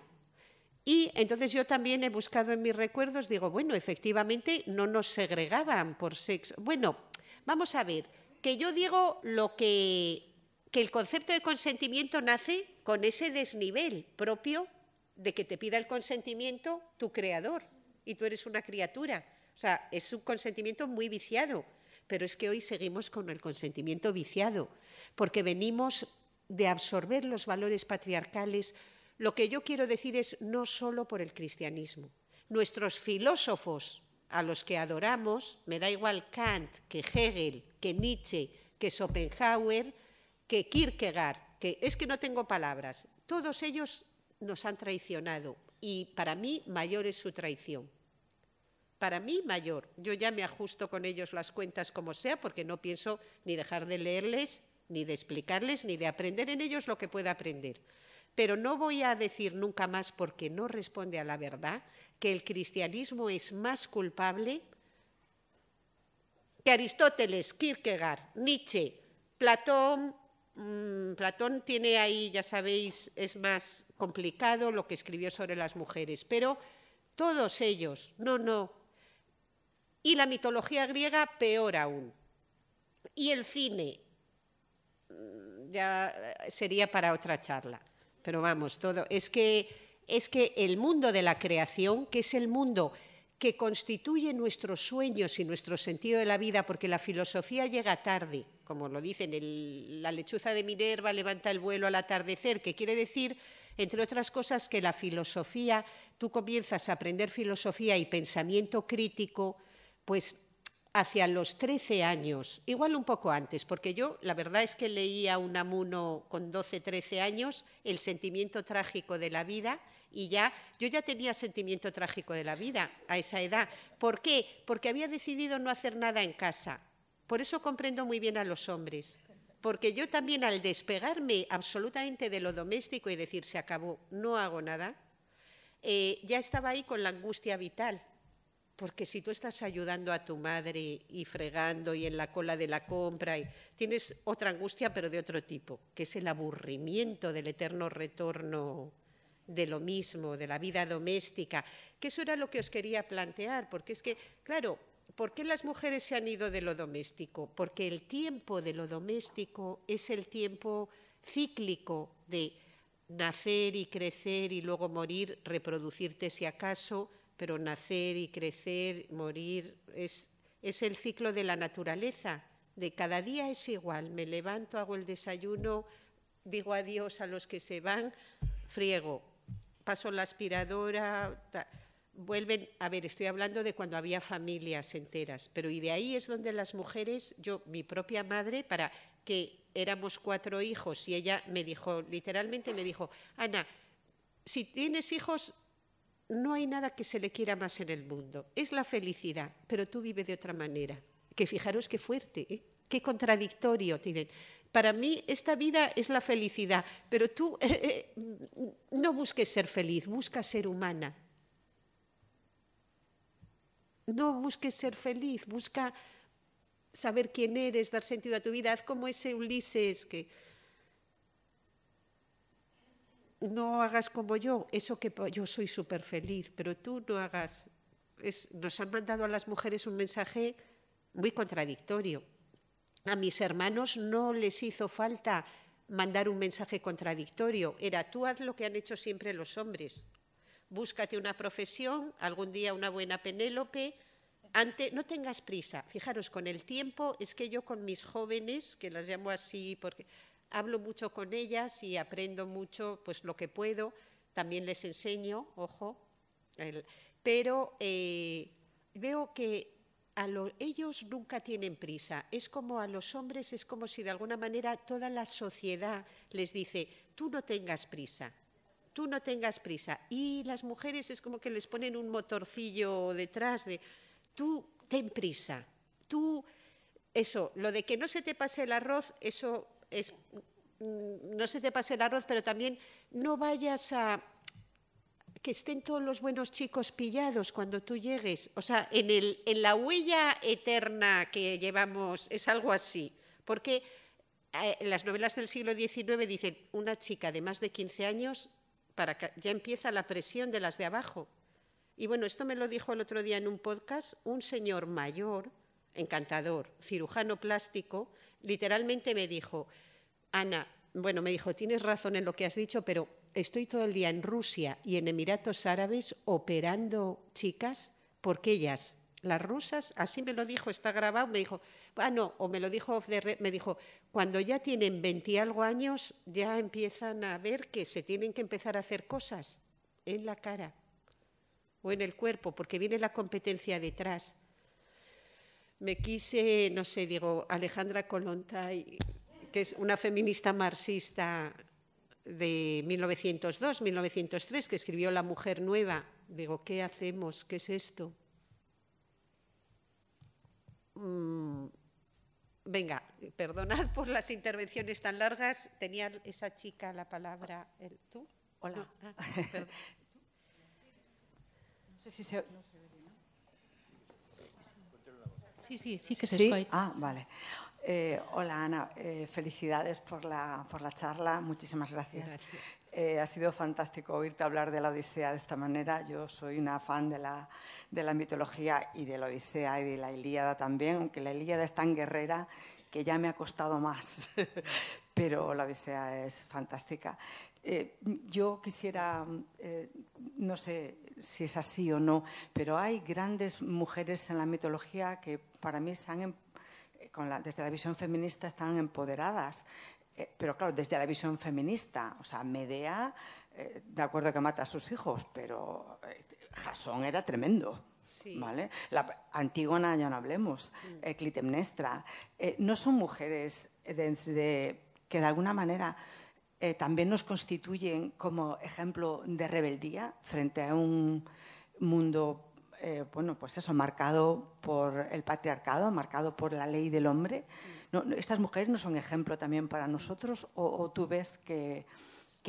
Y entonces yo también he buscado en mis recuerdos, digo, bueno, efectivamente no nos segregaban por sexo. Bueno, vamos a ver, que yo digo lo que, que el concepto de consentimiento nace con ese desnivel propio de que te pida el consentimiento tu creador y tú eres una criatura. O sea, es un consentimiento muy viciado pero es que hoy seguimos con el consentimiento viciado, porque venimos de absorber los valores patriarcales. Lo que yo quiero decir es no solo por el cristianismo. Nuestros filósofos a los que adoramos, me da igual Kant, que Hegel, que Nietzsche, que Schopenhauer, que Kierkegaard, que es que no tengo palabras, todos ellos nos han traicionado y para mí mayor es su traición para mí mayor. Yo ya me ajusto con ellos las cuentas como sea, porque no pienso ni dejar de leerles, ni de explicarles, ni de aprender en ellos lo que pueda aprender. Pero no voy a decir nunca más, porque no responde a la verdad, que el cristianismo es más culpable que Aristóteles, Kierkegaard, Nietzsche, Platón. Mm, Platón tiene ahí, ya sabéis, es más complicado lo que escribió sobre las mujeres, pero todos ellos, no, no, y la mitología griega peor aún. Y el cine mm, ya eh, sería para otra charla, pero vamos, todo es que es que el mundo de la creación, que es el mundo que constituye nuestros sueños y nuestro sentido de la vida, porque la filosofía llega tarde, como lo dicen, la lechuza de Minerva levanta el vuelo al atardecer, que quiere decir, entre otras cosas, que la filosofía, tú comienzas a aprender filosofía y pensamiento crítico, pues hacia los 13 años, igual un poco antes, porque yo la verdad es que leía un amuno con 12, 13 años, el sentimiento trágico de la vida, y ya yo ya tenía sentimiento trágico de la vida a esa edad. ¿Por qué? Porque había decidido no hacer nada en casa. Por eso comprendo muy bien a los hombres, porque yo también al despegarme absolutamente de lo doméstico y decir se acabó, no hago nada, eh, ya estaba ahí con la angustia vital porque si tú estás ayudando a tu madre y fregando y en la cola de la compra, y tienes otra angustia, pero de otro tipo, que es el aburrimiento del eterno retorno de lo mismo, de la vida doméstica. Que eso era lo que os quería plantear, porque es que, claro, ¿por qué las mujeres se han ido de lo doméstico? Porque el tiempo de lo doméstico es el tiempo cíclico de nacer y crecer y luego morir, reproducirte si acaso, pero nacer y crecer, morir, es, es el ciclo de la naturaleza, de cada día es igual, me levanto, hago el desayuno, digo adiós a los que se van, friego, paso la aspiradora, vuelven, a ver, estoy hablando de cuando había familias enteras, pero y de ahí es donde las mujeres, yo, mi propia madre, para que éramos cuatro hijos y ella me dijo, literalmente me dijo, Ana, si tienes hijos, no hay nada que se le quiera más en el mundo. Es la felicidad, pero tú vives de otra manera. Que fijaros qué fuerte, ¿eh? qué contradictorio tienen. Para mí esta vida es la felicidad, pero tú [LAUGHS] eh, eh, no busques ser feliz, busca ser humana. No busques ser feliz, busca saber quién eres, dar sentido a tu vida. como ese Ulises que no hagas como yo, eso que yo soy súper feliz, pero tú no hagas... nos han mandado a las mujeres un mensaje muy contradictorio. A mis hermanos no les hizo falta mandar un mensaje contradictorio, era tú haz lo que han hecho siempre los hombres. Búscate una profesión, algún día una buena Penélope, ante, no tengas prisa. Fijaros, con el tiempo es que yo con mis jóvenes, que las llamo así porque hablo mucho con ellas y aprendo mucho pues lo que puedo. También les enseño, ojo, pero eh, veo que a ellos nunca tienen prisa. Es como a los hombres, es como si de alguna manera toda la sociedad les dice, tú no tengas prisa, tú no tengas prisa. Y las mujeres es como que les ponen un motorcillo detrás de, tú ten prisa, tú... Eso, lo de que no se te pase el arroz, eso es, mm, no se te pase el arroz, pero también no vayas a que estén todos los buenos chicos pillados cuando tú llegues. O sea, en, el, en la huella eterna que llevamos es algo así. Porque eh, las novelas del siglo XIX dicen, una chica de más de 15 años, para que, ya empieza la presión de las de abajo. Y bueno, esto me lo dijo el otro día en un podcast un señor mayor encantador, cirujano plástico, literalmente me dijo, Ana, bueno, me dijo, tienes razón en lo que has dicho, pero estoy todo el día en Rusia y en Emiratos Árabes operando chicas porque ellas, las rusas, así me lo dijo, está grabado, me dijo, ah, no, o me lo dijo off the me dijo, cuando ya tienen veintialgo algo años, ya empiezan a ver que se tienen que empezar a hacer cosas en la cara o en el cuerpo, porque viene la competencia detrás me quise, no sé, digo, Alejandra Colontay, que es una feminista marxista de 1902, 1903, que escribió La Mujer Nueva. Digo, ¿qué hacemos? ¿Qué es esto? Mm, venga, perdonad por las intervenciones tan largas. Tenía esa chica la palabra. ¿Tú? Hola. Ah, [LAUGHS] no,
sé si se... Sí, sí, sí que se Ah, vale. Eh, hola Ana, eh, felicidades por la, por la, charla, muchísimas gracias. Eh, ha sido fantástico oírte hablar de la Odisea de esta manera. Yo soy una fan de la, de la mitología y de la Odisea y de la Ilíada también, aunque la Ilíada es tan guerrera que ya me ha costado más, [LAUGHS] pero la Odisea es fantástica. Eh, yo quisiera, eh, no sé si es así o no, pero hay grandes mujeres en la mitología que para mí em, eh, desde la visión feminista están empoderadas, pero claro, desde la visión feminista, o sea, Medea, de acuerdo que mata a sus hijos, pero Jasón era tremendo. La Antígona, ya no hablemos, Clitemnestra, eh, no son mujeres que de alguna manera eh, también nos constituyen como ejemplo de rebeldía frente a un mundo, eh, bueno, pues eso, marcado por el patriarcado, marcado por la ley del hombre. ¿Estas mujeres no son ejemplo también para nosotros o, tú ves que,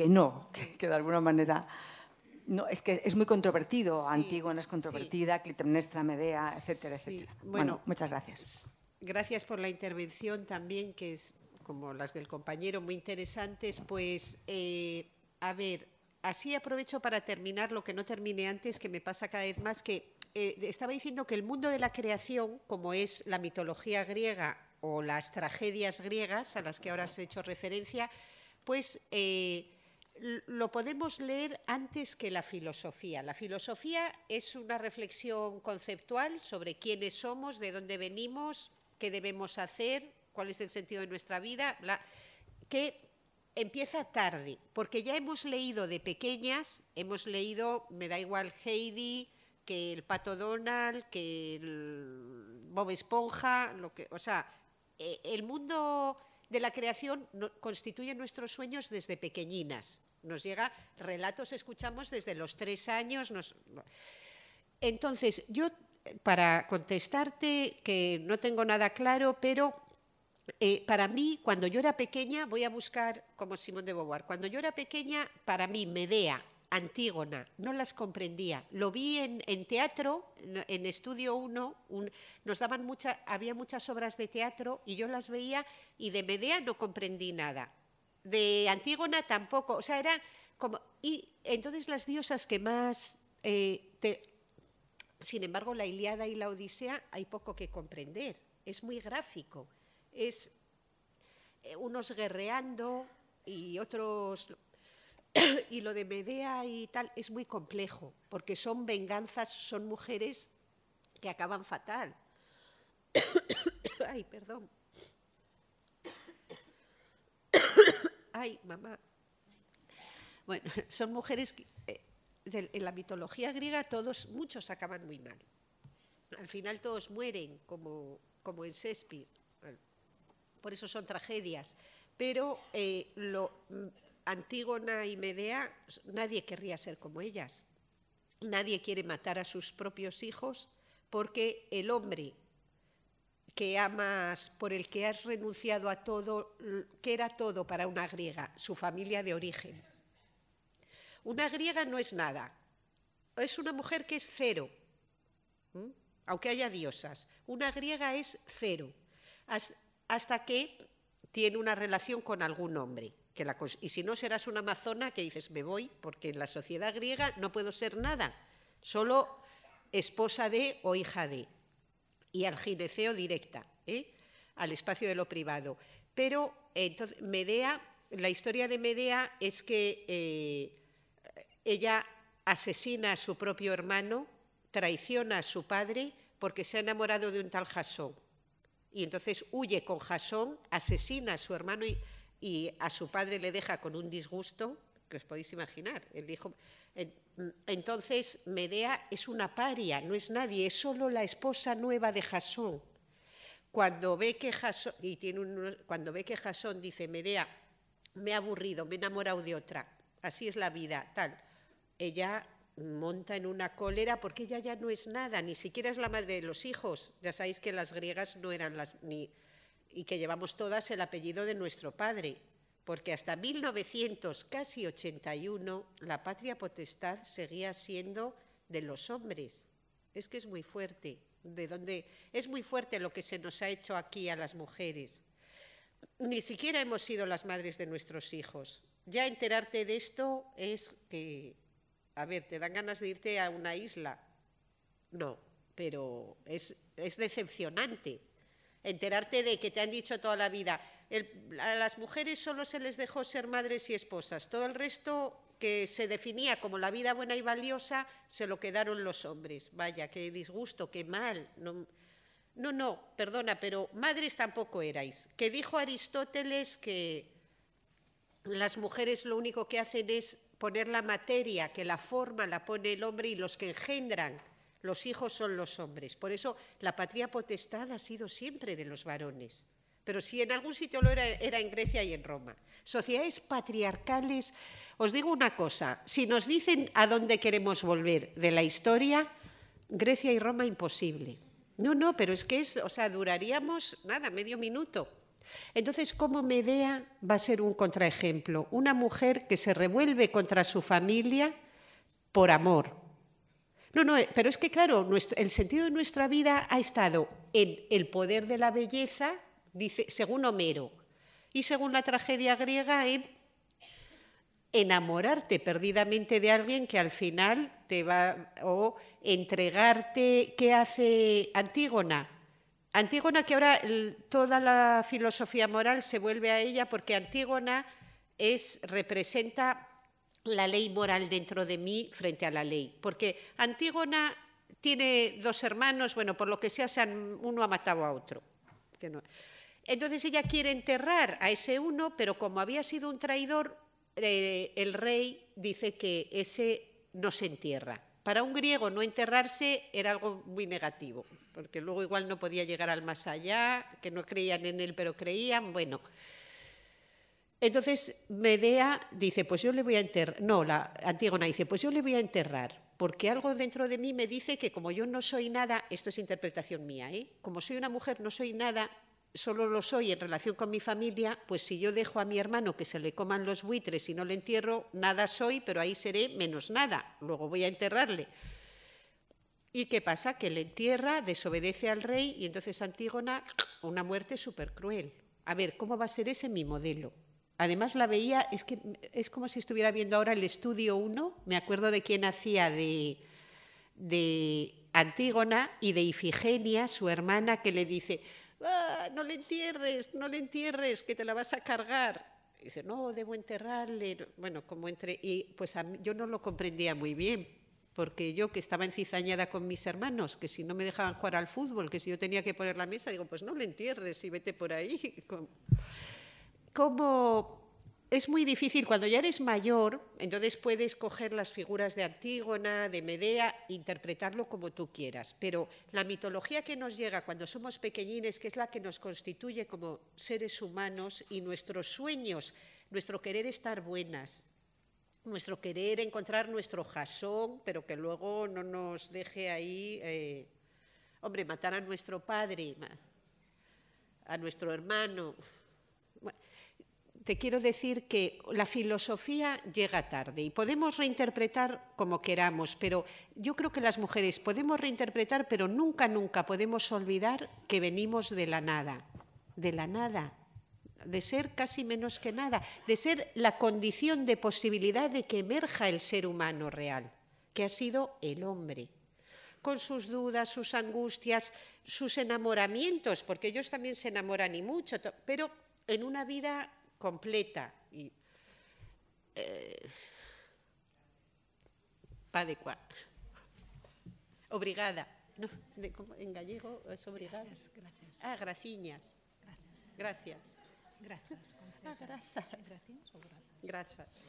no, que de alguna manera... No, es que es muy controvertido. Antígona es controvertida, Clitemnestra, Medea, etcétera, etcétera. Bueno, muchas gracias.
Gracias por la intervención también, que es, como las del compañero, muy interesantes. Pues, eh, a ver, así aprovecho para terminar lo que no terminé antes, que me pasa cada vez más, que eh, estaba diciendo que el mundo de la creación, como es la mitología griega o las tragedias griegas a las que ahora has hecho referencia, pues... Eh, lo podemos leer antes que la filosofía. La filosofía es una reflexión conceptual sobre quiénes somos, de dónde venimos, qué debemos hacer, cuál es el sentido de nuestra vida, que empieza tarde, porque ya hemos leído de pequeñas, hemos leído, me da igual Heidi, que el Pato Donald, que el Bob Esponja, lo que, o sea, eh, el mundo de la creación constituyen nuestros sueños desde pequeñinas. Nos llega, relatos escuchamos desde los tres años. Entonces, yo, para contestarte, que no tengo nada claro, pero eh, para mí, cuando yo era pequeña, voy a buscar como Simón de Beauvoir, cuando yo era pequeña, para mí, Medea Antígona, no las comprendía. Lo vi en, teatro, en Estudio 1, nos daban había muchas obras de teatro y yo las veía y de Medea no comprendí nada. De Antígona tampoco, o sea, era como... Y entonces las diosas que más eh, sin embargo, la Iliada y la Odisea hay poco que comprender. Es muy gráfico. Es eh, unos guerreando y otros [COUGHS] y lo de Medea y tal es muy complejo, porque son venganzas, son mujeres que acaban fatal. [COUGHS] Ay, perdón. [COUGHS] Ay, mamá. Bueno, son mujeres que eh, en la mitología griega todos, muchos acaban muy mal. Al final todos mueren, como, como en Shakespeare. Por eso son tragedias. Pero eh, lo, mm, Antígona y Medea, nadie querría ser como ellas. Nadie quiere matar a sus propios hijos porque el hombre que amas, por el que has renunciado a todo, que era todo para una griega, su familia de origen. Una griega no es nada, es una mujer que es cero, aunque haya diosas. Una griega es cero, hasta que tiene una relación con algún hombre y si no, serás una amazona que dices, me voy, porque en la sociedad griega no puedo ser nada, solo esposa de o hija de. Y al gineceo directa, ¿eh? al espacio de lo privado. Pero entonces, Medea, la historia de Medea es que eh, ella asesina a su propio hermano, traiciona a su padre porque se ha enamorado de un tal Jasón. Y entonces huye con Jasón, asesina a su hermano y y a su padre le deja con un disgusto que os podéis imaginar. El hijo, entonces, Medea es una paria, no es nadie, es solo la esposa nueva de Jasón. Cuando ve que Jasón, y tiene cuando ve que Jasón dice, Medea, me he aburrido, me he enamorado de otra, así es la vida, tal, ella monta en una cólera porque ella ya no es nada, ni siquiera es la madre de los hijos. Ya sabéis que las griegas no eran las... Ni, y que llevamos todas el apellido de nuestro padre, porque hasta 1981 la patria potestad seguía siendo de los hombres. Es que es muy fuerte, de donde es muy fuerte lo que se nos ha hecho aquí a las mujeres. Ni siquiera hemos sido las madres de nuestros hijos. Ya enterarte de esto es que, a ver, te dan ganas de irte a una isla. No, pero es decepcionante enterarte de que te han dicho toda la vida, a las mujeres solo se les dejó ser madres y esposas, todo el resto que se definía como la vida buena y valiosa, se lo quedaron los hombres. Vaya, qué disgusto, qué mal. No, no, no perdona, pero madres tampoco erais. Que dijo Aristóteles que las mujeres lo único que hacen es poner la materia, que la forma la pone el hombre y los que engendran los hijos son los hombres. Por eso la patria potestad ha sido siempre de los varones. Pero si en algún sitio lo era, era en Grecia y en Roma. Sociedades patriarcales, os digo una cosa, si nos dicen a dónde queremos volver de la historia, Grecia y Roma imposible. No, no, pero es que es, o sea, duraríamos nada, medio minuto. Entonces, ¿cómo Medea va a ser un contraejemplo? Una mujer que se revuelve contra su familia por amor, no, no, eh, pero es que claro, el sentido de nuestra vida ha estado en el poder de la belleza, dice, según Homero, y según la tragedia griega, en enamorarte perdidamente de alguien que al final te va o entregarte. ¿Qué hace Antígona? Antígona que ahora toda la filosofía moral se vuelve a ella porque Antígona es representa la ley moral dentro de mí frente a la ley. Porque Antígona tiene dos hermanos, bueno, por lo que sea, uno ha matado a otro. Entonces ella quiere enterrar a ese uno, pero como había sido un traidor, eh, el rey dice que ese no se entierra. Para un griego no enterrarse era algo muy negativo, porque luego igual no podía llegar al más allá, que no creían en él, pero creían, bueno. Entonces Medea dice, pues yo le voy a enterrar, no, la Antígona dice, pues yo le voy a enterrar, porque algo dentro de mí me dice que como yo no soy nada, esto es interpretación mía, ¿eh? como soy una mujer, no soy nada, solo lo soy en relación con mi familia, pues si yo dejo a mi hermano que se le coman los buitres y no le entierro, nada soy, pero ahí seré menos nada, luego voy a enterrarle. ¿Y qué pasa? Que le entierra, desobedece al rey y entonces Antígona, una muerte súper cruel. A ver, ¿cómo va a ser ese mi modelo? Además la veía, es que es como si estuviera viendo ahora el estudio 1, me acuerdo de quién hacía de, Antígona y de Ifigenia, su hermana, que le dice, ah, no le entierres, no le entierres, que te la vas a cargar. Y dice, no, debo enterrarle. Bueno, como entre... Y pues yo no lo comprendía muy bien, porque yo que estaba encizañada con mis hermanos, que si no me dejaban jugar al fútbol, que si yo tenía que poner la mesa, digo, pues no le entierres y vete por ahí. [LAUGHS] Como es muy difícil cuando ya eres mayor, entonces puedes coger las figuras de Antígona, de Medea, interpretarlo como tú quieras, pero la mitología que nos llega cuando somos pequeñines, que es la que nos constituye como seres humanos y nuestros sueños, nuestro querer estar buenas, nuestro querer encontrar nuestro jasón, pero que luego no nos deje ahí, eh, hombre, matar a nuestro padre, a nuestro hermano te quiero decir que la filosofía llega tarde y podemos reinterpretar como queramos, pero yo creo que las mujeres podemos reinterpretar, pero nunca, nunca podemos olvidar que venimos de la nada, de la nada, de ser casi menos que nada, de ser la condición de posibilidad de que emerja el ser humano real, que ha sido el hombre con sus dudas, sus angustias, sus enamoramientos, porque ellos también se enamoran y mucho, pero en una vida completa y eh, Obrigada. en gallego es obrigada. Gracias, gracias. Ah, graciñas. Gracias. Gracias.
Gracias. Ah, gracias.
Gracias.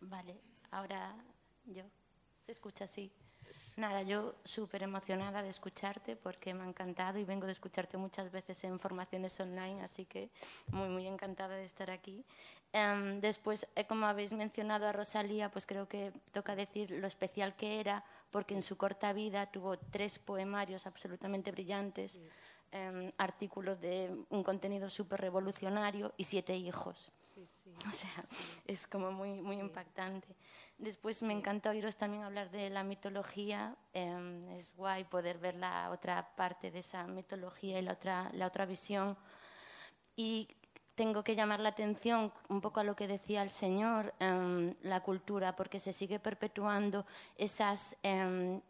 Vale, ahora yo. Se escucha así. Nada, yo súper emocionada de escucharte porque me ha encantado y vengo de escucharte muchas veces en formaciones online, así que muy, muy encantada de estar aquí. Em, después, eh, como habéis mencionado a Rosalía, pues creo que toca decir lo especial que era porque en su corta vida tuvo tres poemarios absolutamente brillantes. Em, artículos de un contenido súper revolucionario y siete hijos. o sea, es como muy, muy impactante. Después me encanta oíros también hablar de la mitología. Em, es guay poder ver la otra parte de esa mitología y la otra, la otra visión. Y tengo que llamar la atención un poco a lo que decía el señor, em, la cultura, porque se sigue perpetuando esas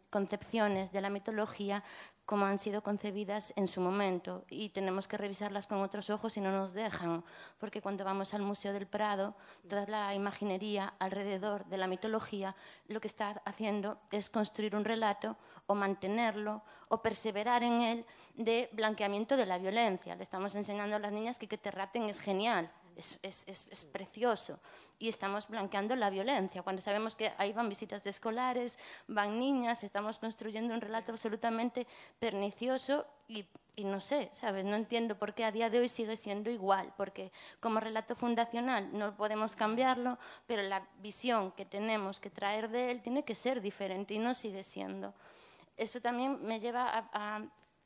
concepciones de la mitología como han sido concebidas en su momento y tenemos que revisarlas con otros ojos y no nos dejan, porque cuando vamos al Museo del Prado, toda la imaginería alrededor de la mitología lo que está haciendo es construir un relato o mantenerlo o perseverar en él de blanqueamiento de la violencia. Le estamos enseñando a las niñas que que te rapten es genial, es, precioso. Y estamos blanqueando la violencia, cuando sabemos que ahí van visitas de escolares, van niñas, estamos construyendo un relato absolutamente pernicioso y, no sé, ¿sabes? No entiendo por qué a día de hoy sigue siendo igual, porque como relato fundacional no podemos cambiarlo, pero la visión que tenemos que traer de él tiene que ser diferente y no sigue siendo. Eso también me lleva a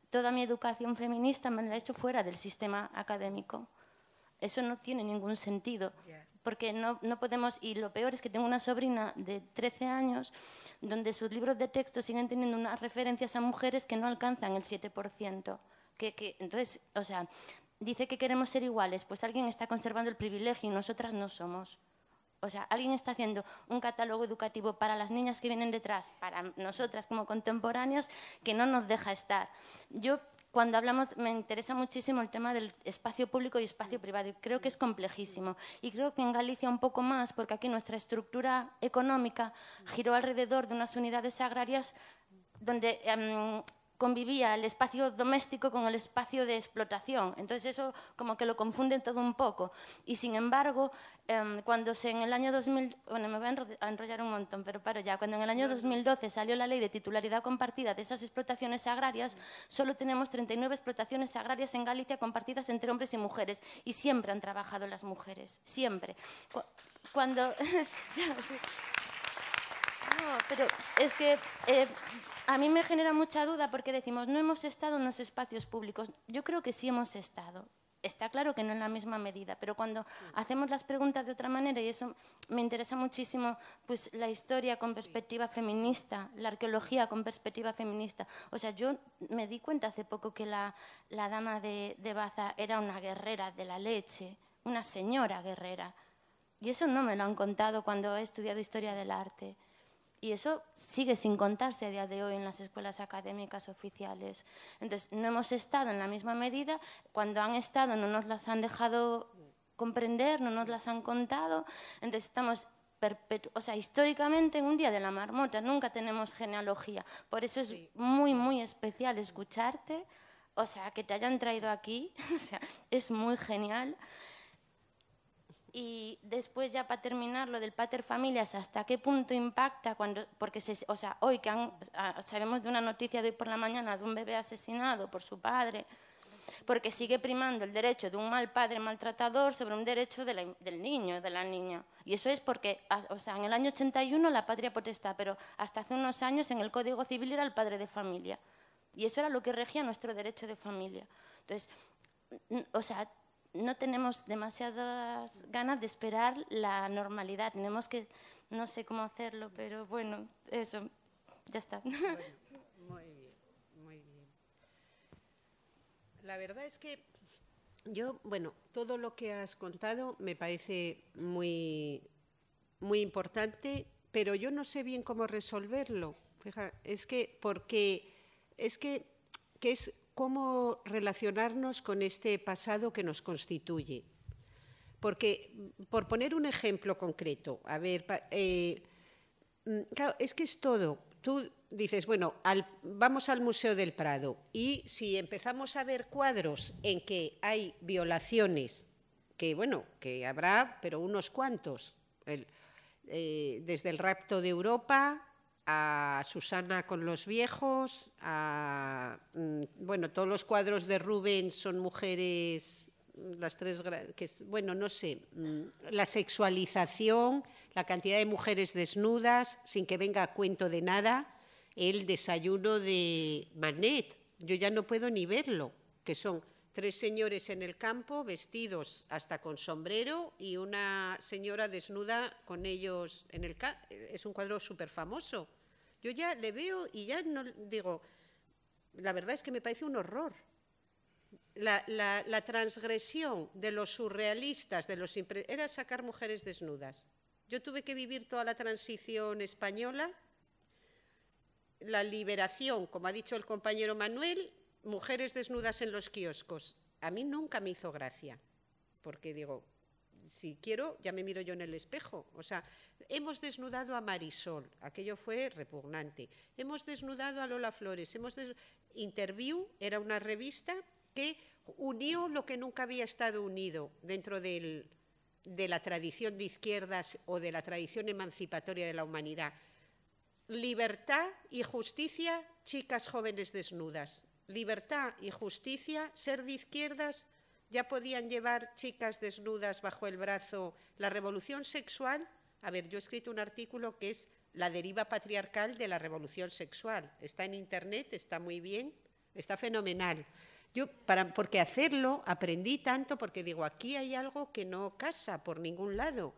toda mi educación feminista me la he hecho fuera del sistema académico. Eso no tiene ningún sentido, porque no, no, podemos, y lo peor es que tengo una sobrina de 13 años donde sus libros de texto siguen teniendo unas referencias a mujeres que no alcanzan el 7%. Que, que, entonces, o sea, dice que queremos ser iguales, pues alguien está conservando el privilegio y nosotras no somos. O sea, alguien está haciendo un catálogo educativo para las niñas que vienen detrás, para nosotras como contemporáneas, que no nos deja estar. Yo cuando hablamos, me interesa muchísimo el tema del espacio público y espacio privado, creo que es complejísimo. Y creo que en Galicia un poco más, porque aquí nuestra estructura económica giró alrededor de unas unidades agrarias donde em, convivía el espacio doméstico con el espacio de explotación. Entonces eso como que lo confunden todo un poco. Y sin embargo, em, cuando en el año 2000, bueno, me voy a enrollar un montón, pero ya, cuando en el año 2012 salió la ley de titularidad compartida de esas explotaciones agrarias, solo tenemos 39 explotaciones agrarias en Galicia compartidas entre hombres y mujeres. Y siempre han trabajado las mujeres, siempre. Cuando... [LAUGHS] pero es que eh, a mí me genera mucha duda porque decimos, no hemos estado en los espacios públicos. Yo creo que sí hemos estado. Está claro que no en la misma medida, pero cuando hacemos las preguntas de otra manera, y eso me interesa muchísimo, pues la historia con perspectiva feminista, la arqueología con perspectiva feminista. O sea, yo me di cuenta hace poco que la, dama de Baza era una guerrera de la leche, una señora guerrera. Y eso no me lo han contado cuando he estudiado historia del arte. Y eso sigue sin contarse a día de hoy en las escuelas académicas oficiales. Entonces, no hemos estado en la misma medida, cuando han estado no nos las han dejado comprender, no nos las han contado, entonces estamos o sea, históricamente en un día de la marmota nunca tenemos genealogía. Por eso es muy, muy especial escucharte, o sea, que te hayan traído aquí, [LAUGHS] es muy genial. Y después ya para terminar lo del pater familias, ¿hasta qué punto impacta cuando, porque se, o sea, hoy que sabemos de una noticia de hoy por la mañana de un bebé asesinado por su padre, porque sigue primando el derecho de un mal padre maltratador sobre un derecho del niño, de la niña. Y eso es porque, o sea, en el año 81 la patria potestad, pero hasta hace unos años en el Código Civil era el padre de familia. Y eso era lo que regía nuestro derecho de familia. Entonces, o sea, no tenemos demasiadas ganas de esperar la normalidad. Tenemos que, no sé cómo hacerlo, pero bueno, eso, ya está. [LAUGHS]
muy bien, muy bien. La verdad es que yo, bueno, todo lo que has contado me parece muy, muy importante, pero yo no sé bien cómo resolverlo. Fija, es que, porque es que, que es cómo relacionarnos con este pasado que nos constituye. Porque, por poner un ejemplo concreto, a ver, eh, mm, es que es todo. Tú dices, bueno, vamos al Museo del Prado y si empezamos a ver cuadros en que hay violaciones, que bueno, que habrá, pero unos cuantos, eh, desde el rapto de Europa a Susana con los viejos, a, mm, bueno, todos los cuadros de Rubens son mujeres, mm, las tres, que, bueno, no sé, mm, la sexualización, la cantidad de mujeres desnudas, sin que venga a cuento de nada, el desayuno de Manet, yo ya no puedo ni verlo, que son tres señores en el campo vestidos hasta con sombrero y una señora desnuda con ellos en el campo. Es un cuadro súper famoso. Yo ya le veo y ya no digo, la verdad es que me parece un horror. La, transgresión de los surrealistas, de los era sacar mujeres desnudas. Yo tuve que vivir toda la transición española, la liberación, como ha dicho el compañero Manuel, mujeres desnudas en los kioscos, a mí nunca me hizo gracia, porque digo, si quiero, ya me miro yo en el espejo. O sea, hemos desnudado a Marisol, aquello fue repugnante. Hemos desnudado a Lola Flores, hemos Interview era una revista que unió lo que nunca había estado unido dentro de la tradición de izquierdas o de la tradición emancipatoria de la humanidad. Libertad y justicia, chicas jóvenes desnudas libertad y justicia, ser de izquierdas, ya podían llevar chicas desnudas bajo el brazo la revolución sexual. A ver, yo he escrito un artículo que es la deriva patriarcal de la revolución sexual. Está en Internet, está muy bien, está fenomenal. Yo, porque hacerlo, aprendí tanto, porque digo, aquí hay algo que no casa por ningún lado.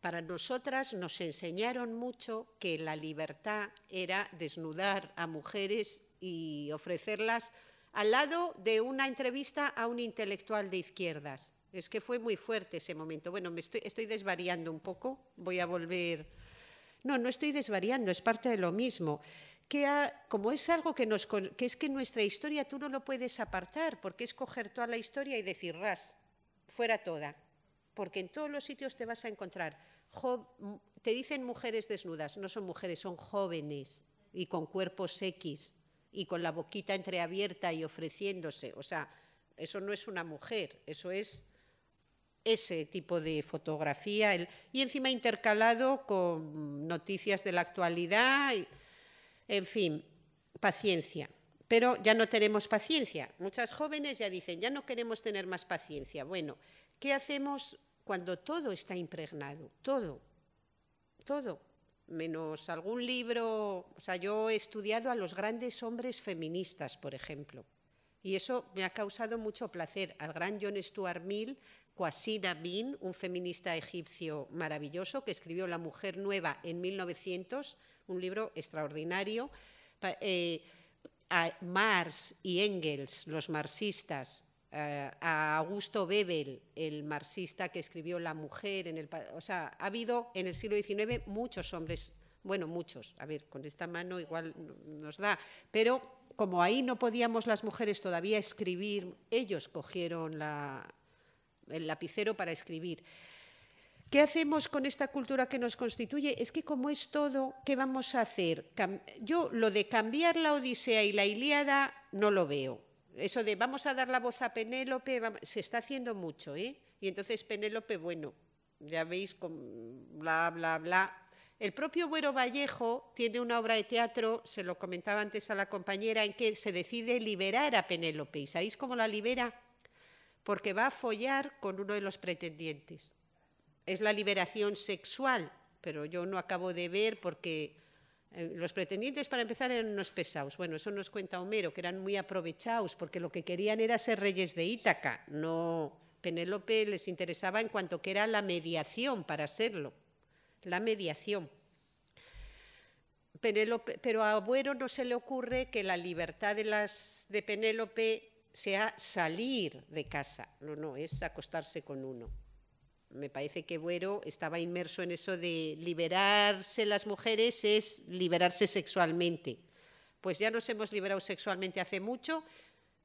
para nosotras nos enseñaron mucho que la libertad era desnudar a mujeres y ofrecerlas al lado de una entrevista a un intelectual de izquierdas. Es que fue muy fuerte ese momento. Bueno, estoy, desvariando un poco, voy a volver. No, no estoy desvariando, es parte de lo mismo. como es algo que, es que nuestra historia tú no lo puedes apartar, porque es coger toda la historia y decir, ras, fuera toda. Porque en todos los sitios te vas a encontrar, te dicen mujeres desnudas, no son mujeres, son jóvenes y con cuerpos X y con la boquita entreabierta y ofreciéndose. O sea, eso no es una mujer, eso es ese tipo de fotografía. y encima intercalado con noticias de la actualidad, en fin, paciencia. Pero ya no tenemos paciencia. Muchas jóvenes ya dicen, ya no queremos tener más paciencia. Bueno, ¿qué hacemos cuando todo está impregnado? Todo, todo menos algún libro, o sea, yo he estudiado a los grandes hombres feministas, por ejemplo, y eso me ha causado mucho placer, al gran John Stuart Mill, Kwasina Bin, un feminista egipcio maravilloso que escribió La mujer nueva en 1900, un libro extraordinario, eh, a Marx y Engels, los marxistas, eh, a Augusto Bebel, el marxista que escribió La mujer en el... O sea, ha habido en el siglo XIX muchos hombres, bueno, muchos, a ver, con esta mano igual nos da, pero como ahí no podíamos las mujeres todavía escribir, ellos cogieron la, el lapicero para escribir. ¿Qué hacemos con esta cultura que nos constituye? Es que como es todo, ¿qué vamos a hacer? Yo lo de cambiar la Odisea y la Ilíada no lo veo. Eso de vamos a dar la voz a Penélope, se está haciendo mucho, ¿eh? Y entonces Penélope, bueno, ya veis, bla, bla, bla. El propio Güero Vallejo tiene una obra de teatro, se lo comentaba antes a la compañera, en que se decide liberar a Penélope. ¿Y sabéis cómo la libera? Porque va a follar con uno de los pretendientes. Es la liberación sexual, pero yo no acabo de ver porque eh, los pretendientes, para empezar, eran unos pesados. Bueno, eso nos cuenta Homero, que eran muy aprovechados, porque lo que querían era ser reyes de Ítaca. No, Penélope les interesaba en cuanto que era la mediación para serlo. La mediación. Penélope, pero a Abuero no se le ocurre que la libertad de, las, de Penélope sea salir de casa. No, no, es acostarse con uno me parece que Buero estaba inmerso en eso de liberarse las mujeres es liberarse sexualmente. Pues ya nos hemos liberado sexualmente hace mucho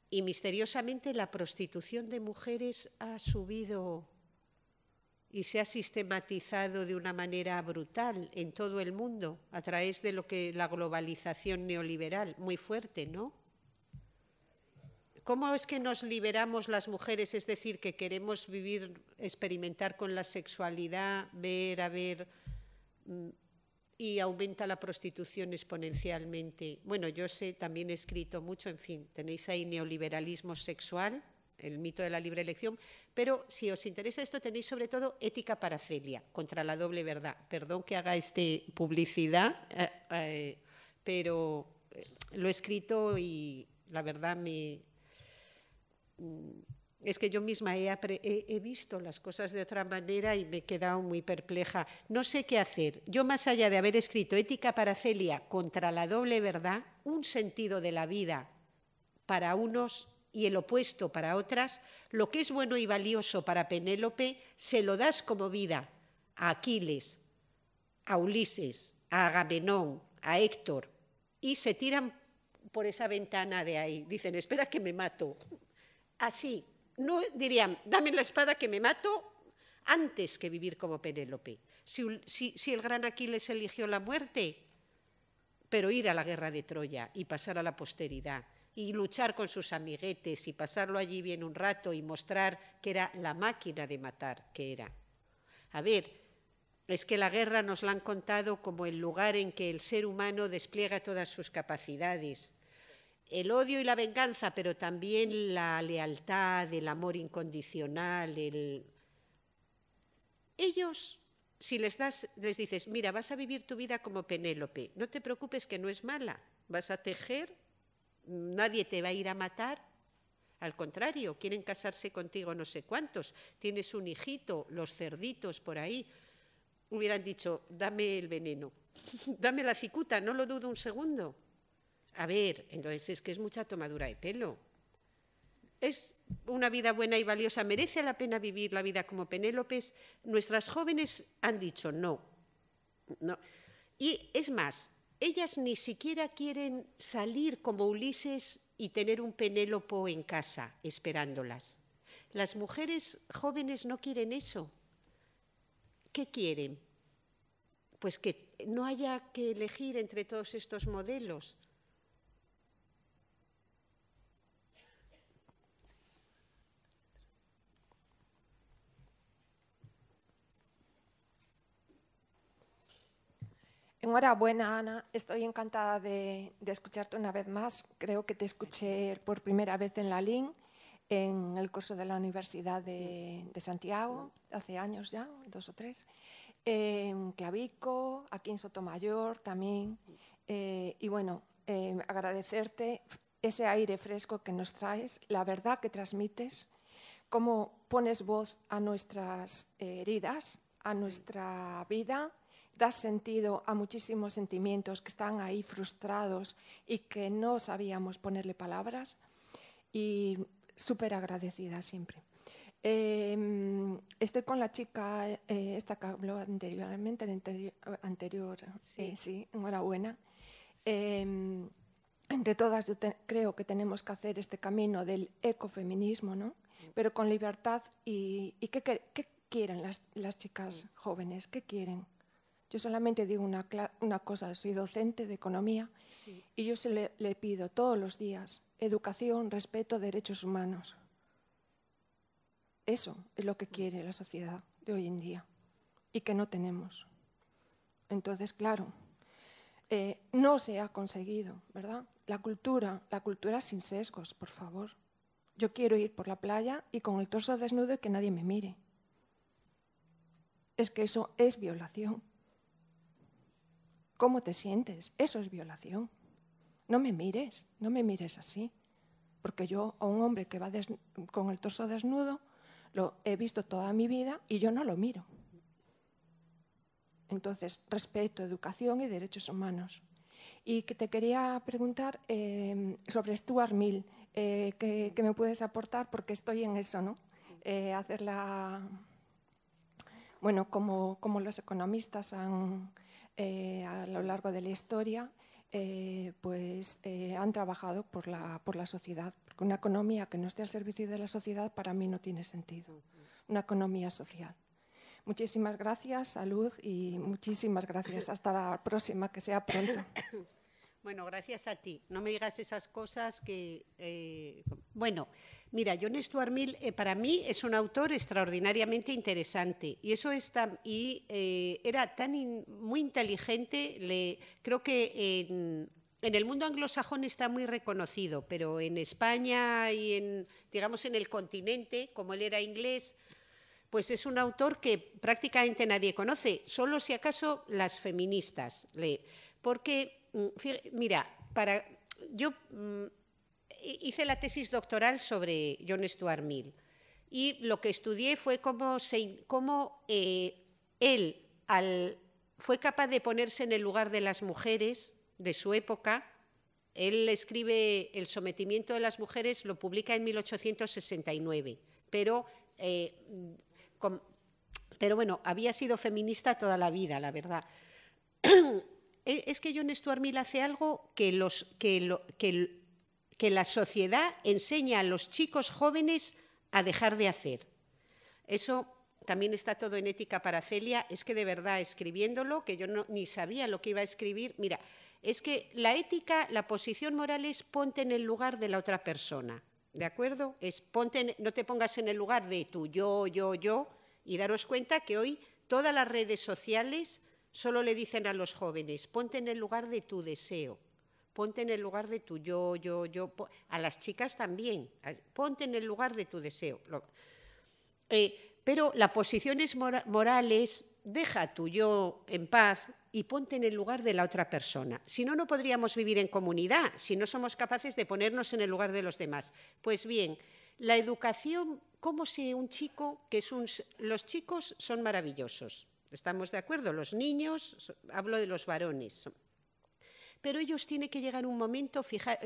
y misteriosamente la prostitución de mujeres ha subido y se ha sistematizado de una manera brutal en todo el mundo a través de lo que la globalización neoliberal, muy fuerte, ¿no? ¿Cómo es que nos liberamos las mujeres? Es decir, que queremos vivir, experimentar con la sexualidad, ver, a ver, mm, y aumenta la prostitución exponencialmente. Bueno, yo sé, también he escrito mucho, en fin, tenéis ahí neoliberalismo sexual, el mito de la libre elección, pero si os interesa esto tenéis sobre todo ética para Celia, contra la doble verdad. Perdón que haga este publicidad, eh, eh, pero eh, lo he escrito y la verdad me, Mm, es que yo misma he, visto las cosas de otra manera y me he quedado muy perpleja. No sé qué hacer. Yo, más allá de haber escrito Ética para Celia contra la doble verdad, un sentido de la vida para unos y el opuesto para otras, lo que es bueno y valioso para Penélope, se lo das como vida a Aquiles, a Ulises, a Agamenón, a Héctor, y se tiran por esa ventana de ahí. Dicen, espera que me mato así. No dirían, dame la espada que me mato antes que vivir como Penélope. Si, si el gran Aquiles eligió la muerte, pero ir a la guerra de Troya y pasar a la posteridad y luchar con sus amiguetes y pasarlo allí bien un rato y mostrar que era la máquina de matar que era. A ver, es que la guerra nos la han contado como el lugar en que el ser humano despliega todas sus capacidades, el odio y la venganza, pero también la lealtad, el amor incondicional, el... Ellos, si les, das, les dices, mira, vas a vivir tu vida como Penélope, no te preocupes que no es mala, vas a tejer, nadie te va a ir a matar, al contrario, quieren casarse contigo no sé cuántos, tienes un hijito, los cerditos por ahí, hubieran dicho, dame el veneno, [LAUGHS] dame la cicuta, no lo dudo un segundo. A ver, entonces es que es mucha tomadura de pelo. Es una vida buena y valiosa, merece la pena vivir la vida como Penélope. Nuestras jóvenes han dicho no. Y es más, ellas ni siquiera quieren salir como Ulises y tener un Penélope en casa esperándolas. Las mujeres jóvenes no quieren eso. ¿Qué quieren? Pues que no haya que elegir entre todos estos modelos,
Enhorabuena, Ana. Estoy encantada de, escucharte una vez más. Creo que te escuché por primera vez en la LIN, en el curso de la Universidad de, Santiago, hace años ya, dos o tres, en Clavico, aquí en Sotomayor también. Eh, y bueno, eh, agradecerte ese aire fresco que nos traes, la verdad que transmites, cómo pones voz a nuestras heridas, a nuestra vida da sentido a muchísimos sentimientos que están ahí frustrados y que no sabíamos ponerle palabras y súper agradecida siempre. Em, estoy con la chica, eh, esta que habló anteriormente, anterior, sí. Eh, enhorabuena. Em, entre todas yo creo que tenemos que hacer este camino del ecofeminismo, ¿no? Pero con libertad y, ¿qué, quieren las, las chicas jóvenes, qué quieren yo solamente digo una, cosa, soy docente de economía y yo se le, pido todos los días educación, respeto, derechos humanos. Eso es lo que quiere la sociedad de hoy en día y que no tenemos. Entonces, claro, eh, no se ha conseguido, ¿verdad? La cultura, la cultura sin sesgos, por favor. Yo quiero ir por la playa y con el torso desnudo y que nadie me mire. Es que eso es violación cómo te sientes. Eso es violación. No me mires, no me mires así. Porque yo a un hombre que va con el torso desnudo lo he visto toda mi vida y yo no lo miro. Entonces, respeto, educación y derechos humanos. Y que te quería preguntar em, sobre Stuart Mill, eh, qué me puedes aportar porque estoy en eso, ¿no? Hacerla. Eh, hacer la... Bueno, como los economistas han, eh, a lo largo de la historia eh, pues, eh, han trabajado por la, por la sociedad. una economía que no esté al servicio de la sociedad para mí no tiene sentido. Una economía social. Muchísimas gracias, salud y muchísimas gracias. Hasta la próxima, que sea pronto.
[COUGHS] Bueno, gracias a ti. No me digas esas cosas que... bueno. Mira, John Stuart Mill eh, para mí es un autor extraordinariamente interesante y eso es y eh, era tan muy inteligente. creo que en, el mundo anglosajón está muy reconocido, pero en España y en digamos en el continente, como él era inglés, pues es un autor que prácticamente nadie conoce, solo si acaso las feministas le porque mm, mira, para yo mm, hice la tesis doctoral sobre John Stuart Mill y lo que estudié fue cómo, eh, él fue capaz de ponerse en el lugar de las mujeres de su época. Él escribe El sometimiento de las mujeres, lo publica en 1869, pero, eh, pero bueno, había sido feminista toda la vida, la verdad. [CLEARS THROAT] E, es que John Stuart Mill hace algo que, los, que que la sociedad enseña a los chicos jóvenes a dejar de hacer. Eso también está todo en ética para Celia. Es que de verdad escribiéndolo, que yo ni sabía lo que iba a escribir, mira, es que la ética, la posición moral es ponte en el lugar de la otra persona. ¿De acuerdo? no te pongas en el lugar de tu yo, yo, yo. Y daros cuenta que hoy todas las redes sociales solo le dicen a los jóvenes, ponte en el lugar de tu deseo ponte en el lugar de tu yo, yo, yo, a las chicas también, ponte en el lugar de tu deseo. Eh, pero las posiciones morales, deja tu yo en paz y ponte en el lugar de la otra persona. Si no, no podríamos vivir en comunidad, si no somos capaces de ponernos en el lugar de los demás. Pues bien, la educación, ¿cómo si un chico, que es un... Los chicos son maravillosos, estamos de acuerdo, los niños, hablo de los varones, pero ellos tienen que llegar un momento fijar,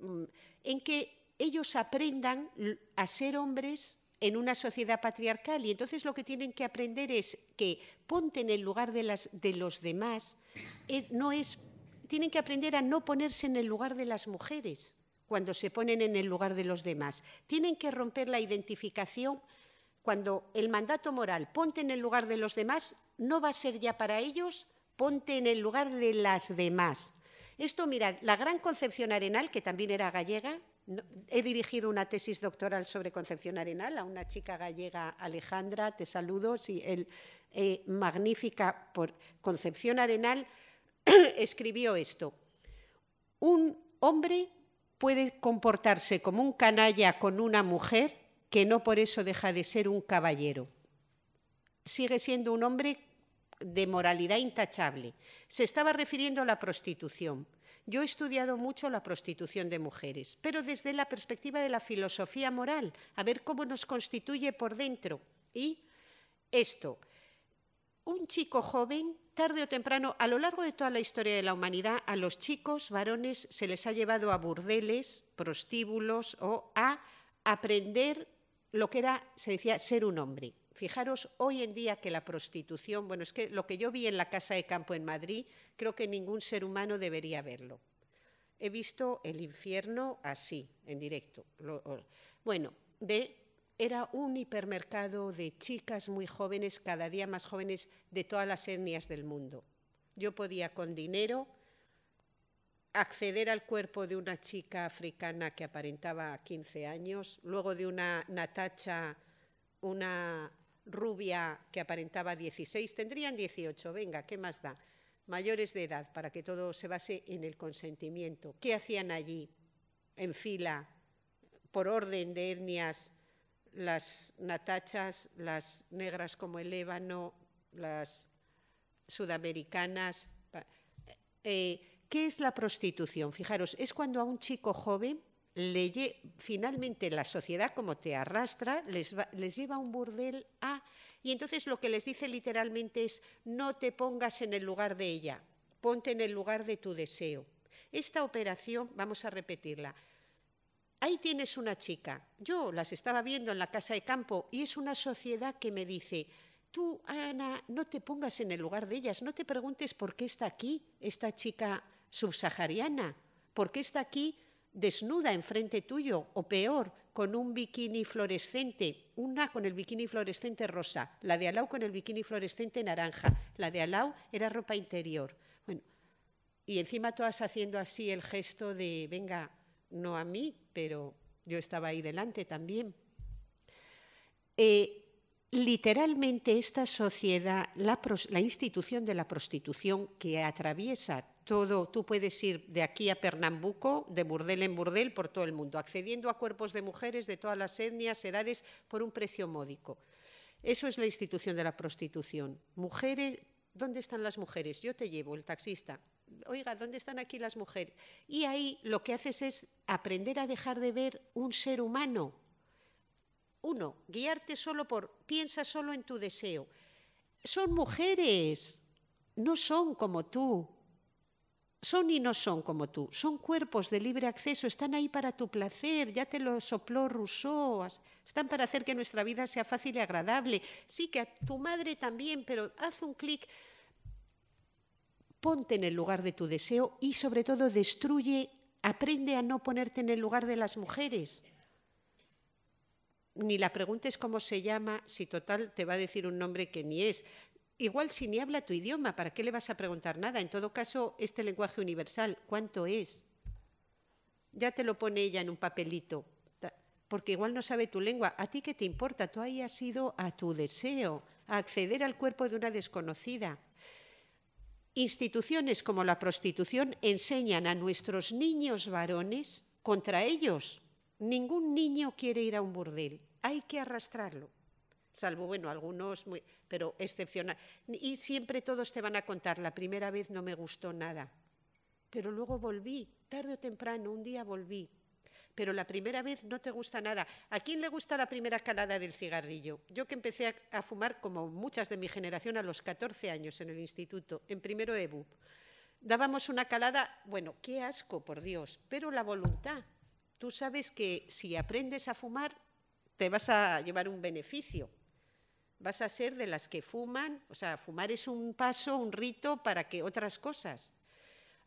mm, en que ellos aprendan a ser hombres en una sociedad patriarcal y entonces lo que tienen que aprender es que ponte en el lugar de, los demás, no es, tienen que aprender a no ponerse en el lugar de las mujeres cuando se ponen en el lugar de los demás, tienen que romper la identificación cuando el mandato moral ponte en el lugar de los demás no va a ser ya para ellos ponte en el lugar de las demás, esto, mirad, la gran Concepción Arenal, que también era gallega, he dirigido una tesis doctoral sobre Concepción Arenal a una chica gallega, Alejandra, te saludo, Y el, eh, magnífica por Concepción Arenal, [CLEARS THROAT] escribió esto. Un hombre puede comportarse como un canalla con una mujer que no por eso deja de ser un caballero. Sigue siendo un hombre de moralidad intachable. Se estaba refiriendo a la prostitución. Yo he estudiado mucho la prostitución de mujeres, pero desde la perspectiva de la filosofía moral, a ver cómo nos constituye por dentro. Y esto, un chico joven, tarde o temprano, a lo largo de toda la historia de la humanidad, a los chicos varones se les ha llevado a burdeles, prostíbulos o a aprender lo que era, se decía, ser un hombre fijaros hoy en día que la prostitución, bueno, es que lo que yo vi en la Casa de Campo en Madrid, creo que ningún ser humano debería verlo. He visto el infierno así, en directo. Bueno, era un hipermercado de chicas muy jóvenes, cada día más jóvenes, de todas las etnias del mundo. Yo podía con dinero acceder al cuerpo de una chica africana que aparentaba 15 años, luego de una Natacha, una rubia que aparentaba 16, tendrían 18, venga, ¿qué más da? Mayores de edad, para que todo se base en el consentimiento. ¿Qué hacían allí, en fila, por orden de etnias, las natachas, las negras como el ébano, las sudamericanas? Eh, ¿Qué es la prostitución? Fijaros, es cuando a un chico joven Leye finalmente la sociedad como te arrastra, les, les lleva a un burdel a... Y entonces lo que les dice literalmente es, no te pongas en el lugar de ella, ponte en el lugar de tu deseo. Esta operación, vamos a repetirla, ahí tienes una chica, yo las estaba viendo en la casa de campo y es una sociedad que me dice, tú, Ana, no te pongas en el lugar de ellas, no te preguntes por qué está aquí esta chica subsahariana, por qué está aquí desnuda enfrente tuyo o peor, con un bikini fluorescente, una con el bikini fluorescente rosa, la de Alau con el bikini fluorescente naranja, la de Alau era ropa interior. Bueno, y encima todas haciendo así el gesto de, venga, no a mí, pero yo estaba ahí delante también. Eh, literalmente esta sociedad, la, la institución de la prostitución que atraviesa todo, tú puedes ir de aquí a Pernambuco, de burdel en burdel, por todo el mundo, accediendo a cuerpos de mujeres de todas las etnias, edades, por un precio módico. Eso es la institución de la prostitución. Mujeres, ¿dónde están las mujeres? Yo te llevo, el taxista. Oiga, ¿dónde están aquí las mujeres? Y ahí lo que haces es aprender a dejar de ver un ser humano. Uno, guiarte solo por, piensa solo en tu deseo. Son mujeres, no son como tú son y no son como tú, son cuerpos de libre acceso, están ahí para tu placer, ya te lo sopló Rousseau, están para hacer que nuestra vida sea fácil y agradable. Sí, que a tu madre también, pero haz un clic, ponte en el lugar de tu deseo y sobre todo destruye, aprende a no ponerte en el lugar de las mujeres. Ni la preguntes cómo se llama, si total te va a decir un nombre que ni es. Igual si ni habla tu idioma, ¿para qué le vas a preguntar nada? En todo caso, este lenguaje universal, ¿cuánto es? Ya te lo pone ella en un papelito, porque igual no sabe tu lengua. ¿A ti qué te importa? Tú ahí has ido a tu deseo, a acceder al cuerpo de una desconocida. Instituciones como la prostitución enseñan a nuestros niños varones contra ellos. Ningún niño quiere ir a un burdel, hay que arrastrarlo salvo, bueno, algunos, pero excepcional. Y siempre todos te van a contar, la primera vez no me gustó nada, pero luego volví, tarde o temprano, un día volví, pero la primera vez no te gusta nada. ¿A quién le gusta la primera calada del cigarrillo? Yo que empecé a, fumar, como muchas de mi generación, a los 14 años en el instituto, en primero EBU, Dábamos una calada, bueno, qué asco, por Dios, pero la voluntad. Tú sabes que si aprendes a fumar, te vas a llevar un beneficio vas a ser de las que fuman, o sea, fumar es un paso, un rito para que otras cosas.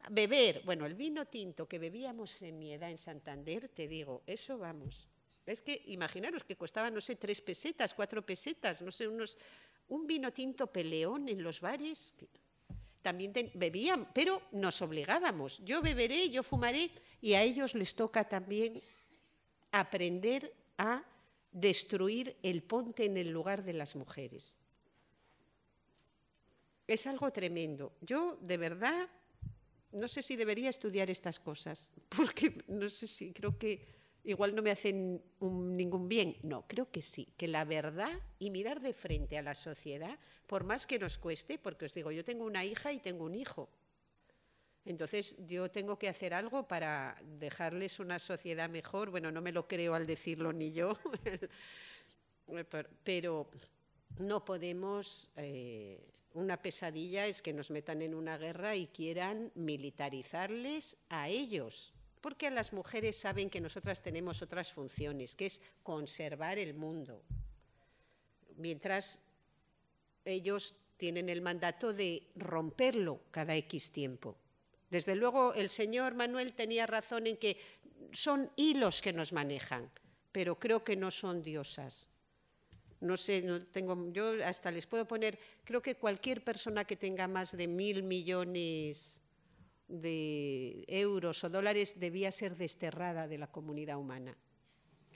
Beber, bueno, el vino tinto que bebíamos en mi edad en Santander, te digo, eso vamos. Es que imaginaros que costaba, no sé, tres pesetas, cuatro pesetas, no sé, unos. Un vino tinto peleón en los bares. también bebían, pero nos obligábamos. Yo beberé, yo fumaré, y a ellos les toca también aprender a destruir el ponte en el lugar de las mujeres. Es algo tremendo. Yo, de verdad, no sé si debería estudiar estas cosas, [LAUGHS] porque no sé si creo que igual no me hacen ningún bien. No, creo que sí, que la verdad y mirar de frente a la sociedad, por más que nos cueste, porque os digo, yo tengo una hija y tengo un hijo, entonces yo tengo que hacer algo para dejarles una sociedad mejor. Bueno, no me lo creo al decirlo ni yo, [LAUGHS] pero no podemos... Eh, una pesadilla es que nos metan en una guerra y quieran militarizarles a ellos, porque las mujeres saben que nosotras tenemos otras funciones, que es conservar el mundo. Mientras ellos tienen el mandato de romperlo cada X tiempo. Desde luego, el señor Manuel tenía razón en que son hilos que nos manejan, pero creo que no son diosas. No sé, no tengo, yo hasta les puedo poner, creo que cualquier persona que tenga más de mil millones de euros o dólares debía ser desterrada de la comunidad humana.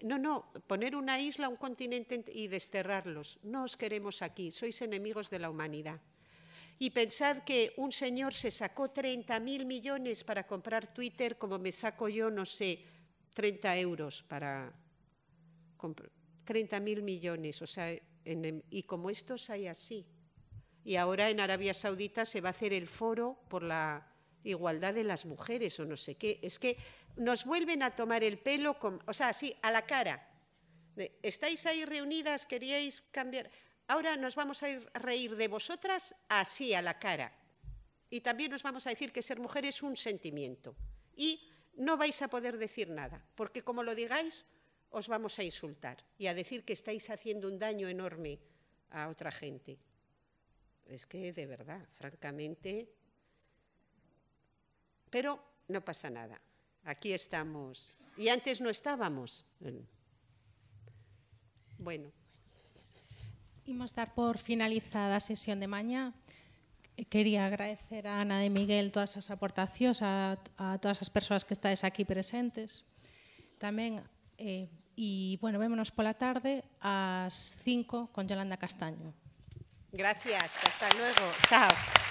No, no, poner una isla, un continente y desterrarlos. No os queremos aquí, sois enemigos de la humanidad. Y pensad que un señor se sacó 30.000 mil millones para comprar Twitter, como me saco yo, no sé, 30 euros para comprar, mil millones. O sea, em, y como estos hay así. Y ahora en Arabia Saudita se va a hacer el foro por la igualdad de las mujeres o no sé qué. Es que nos vuelven a tomar el pelo, o sea, así, a la cara. Estáis ahí reunidas, queríais cambiar. Ahora nos vamos a, ir a reír de vosotras así a la cara. Y también nos vamos a decir que ser mujer es un sentimiento. Y no vais a poder decir nada, porque como lo digáis, os vamos a insultar y a decir que estáis haciendo un daño enorme a otra gente. Es que de verdad, francamente. Pero no pasa nada. Aquí estamos. Y antes no estábamos. Bueno. Imos dar por finalizada a sesión de maña. Quería agradecer a Ana de Miguel todas as aportacións, a, a todas as persoas que estáis aquí presentes. Tamén, eh, e, bueno, vémonos pola tarde ás 5 con Yolanda Castaño. Gracias, hasta luego. Chao.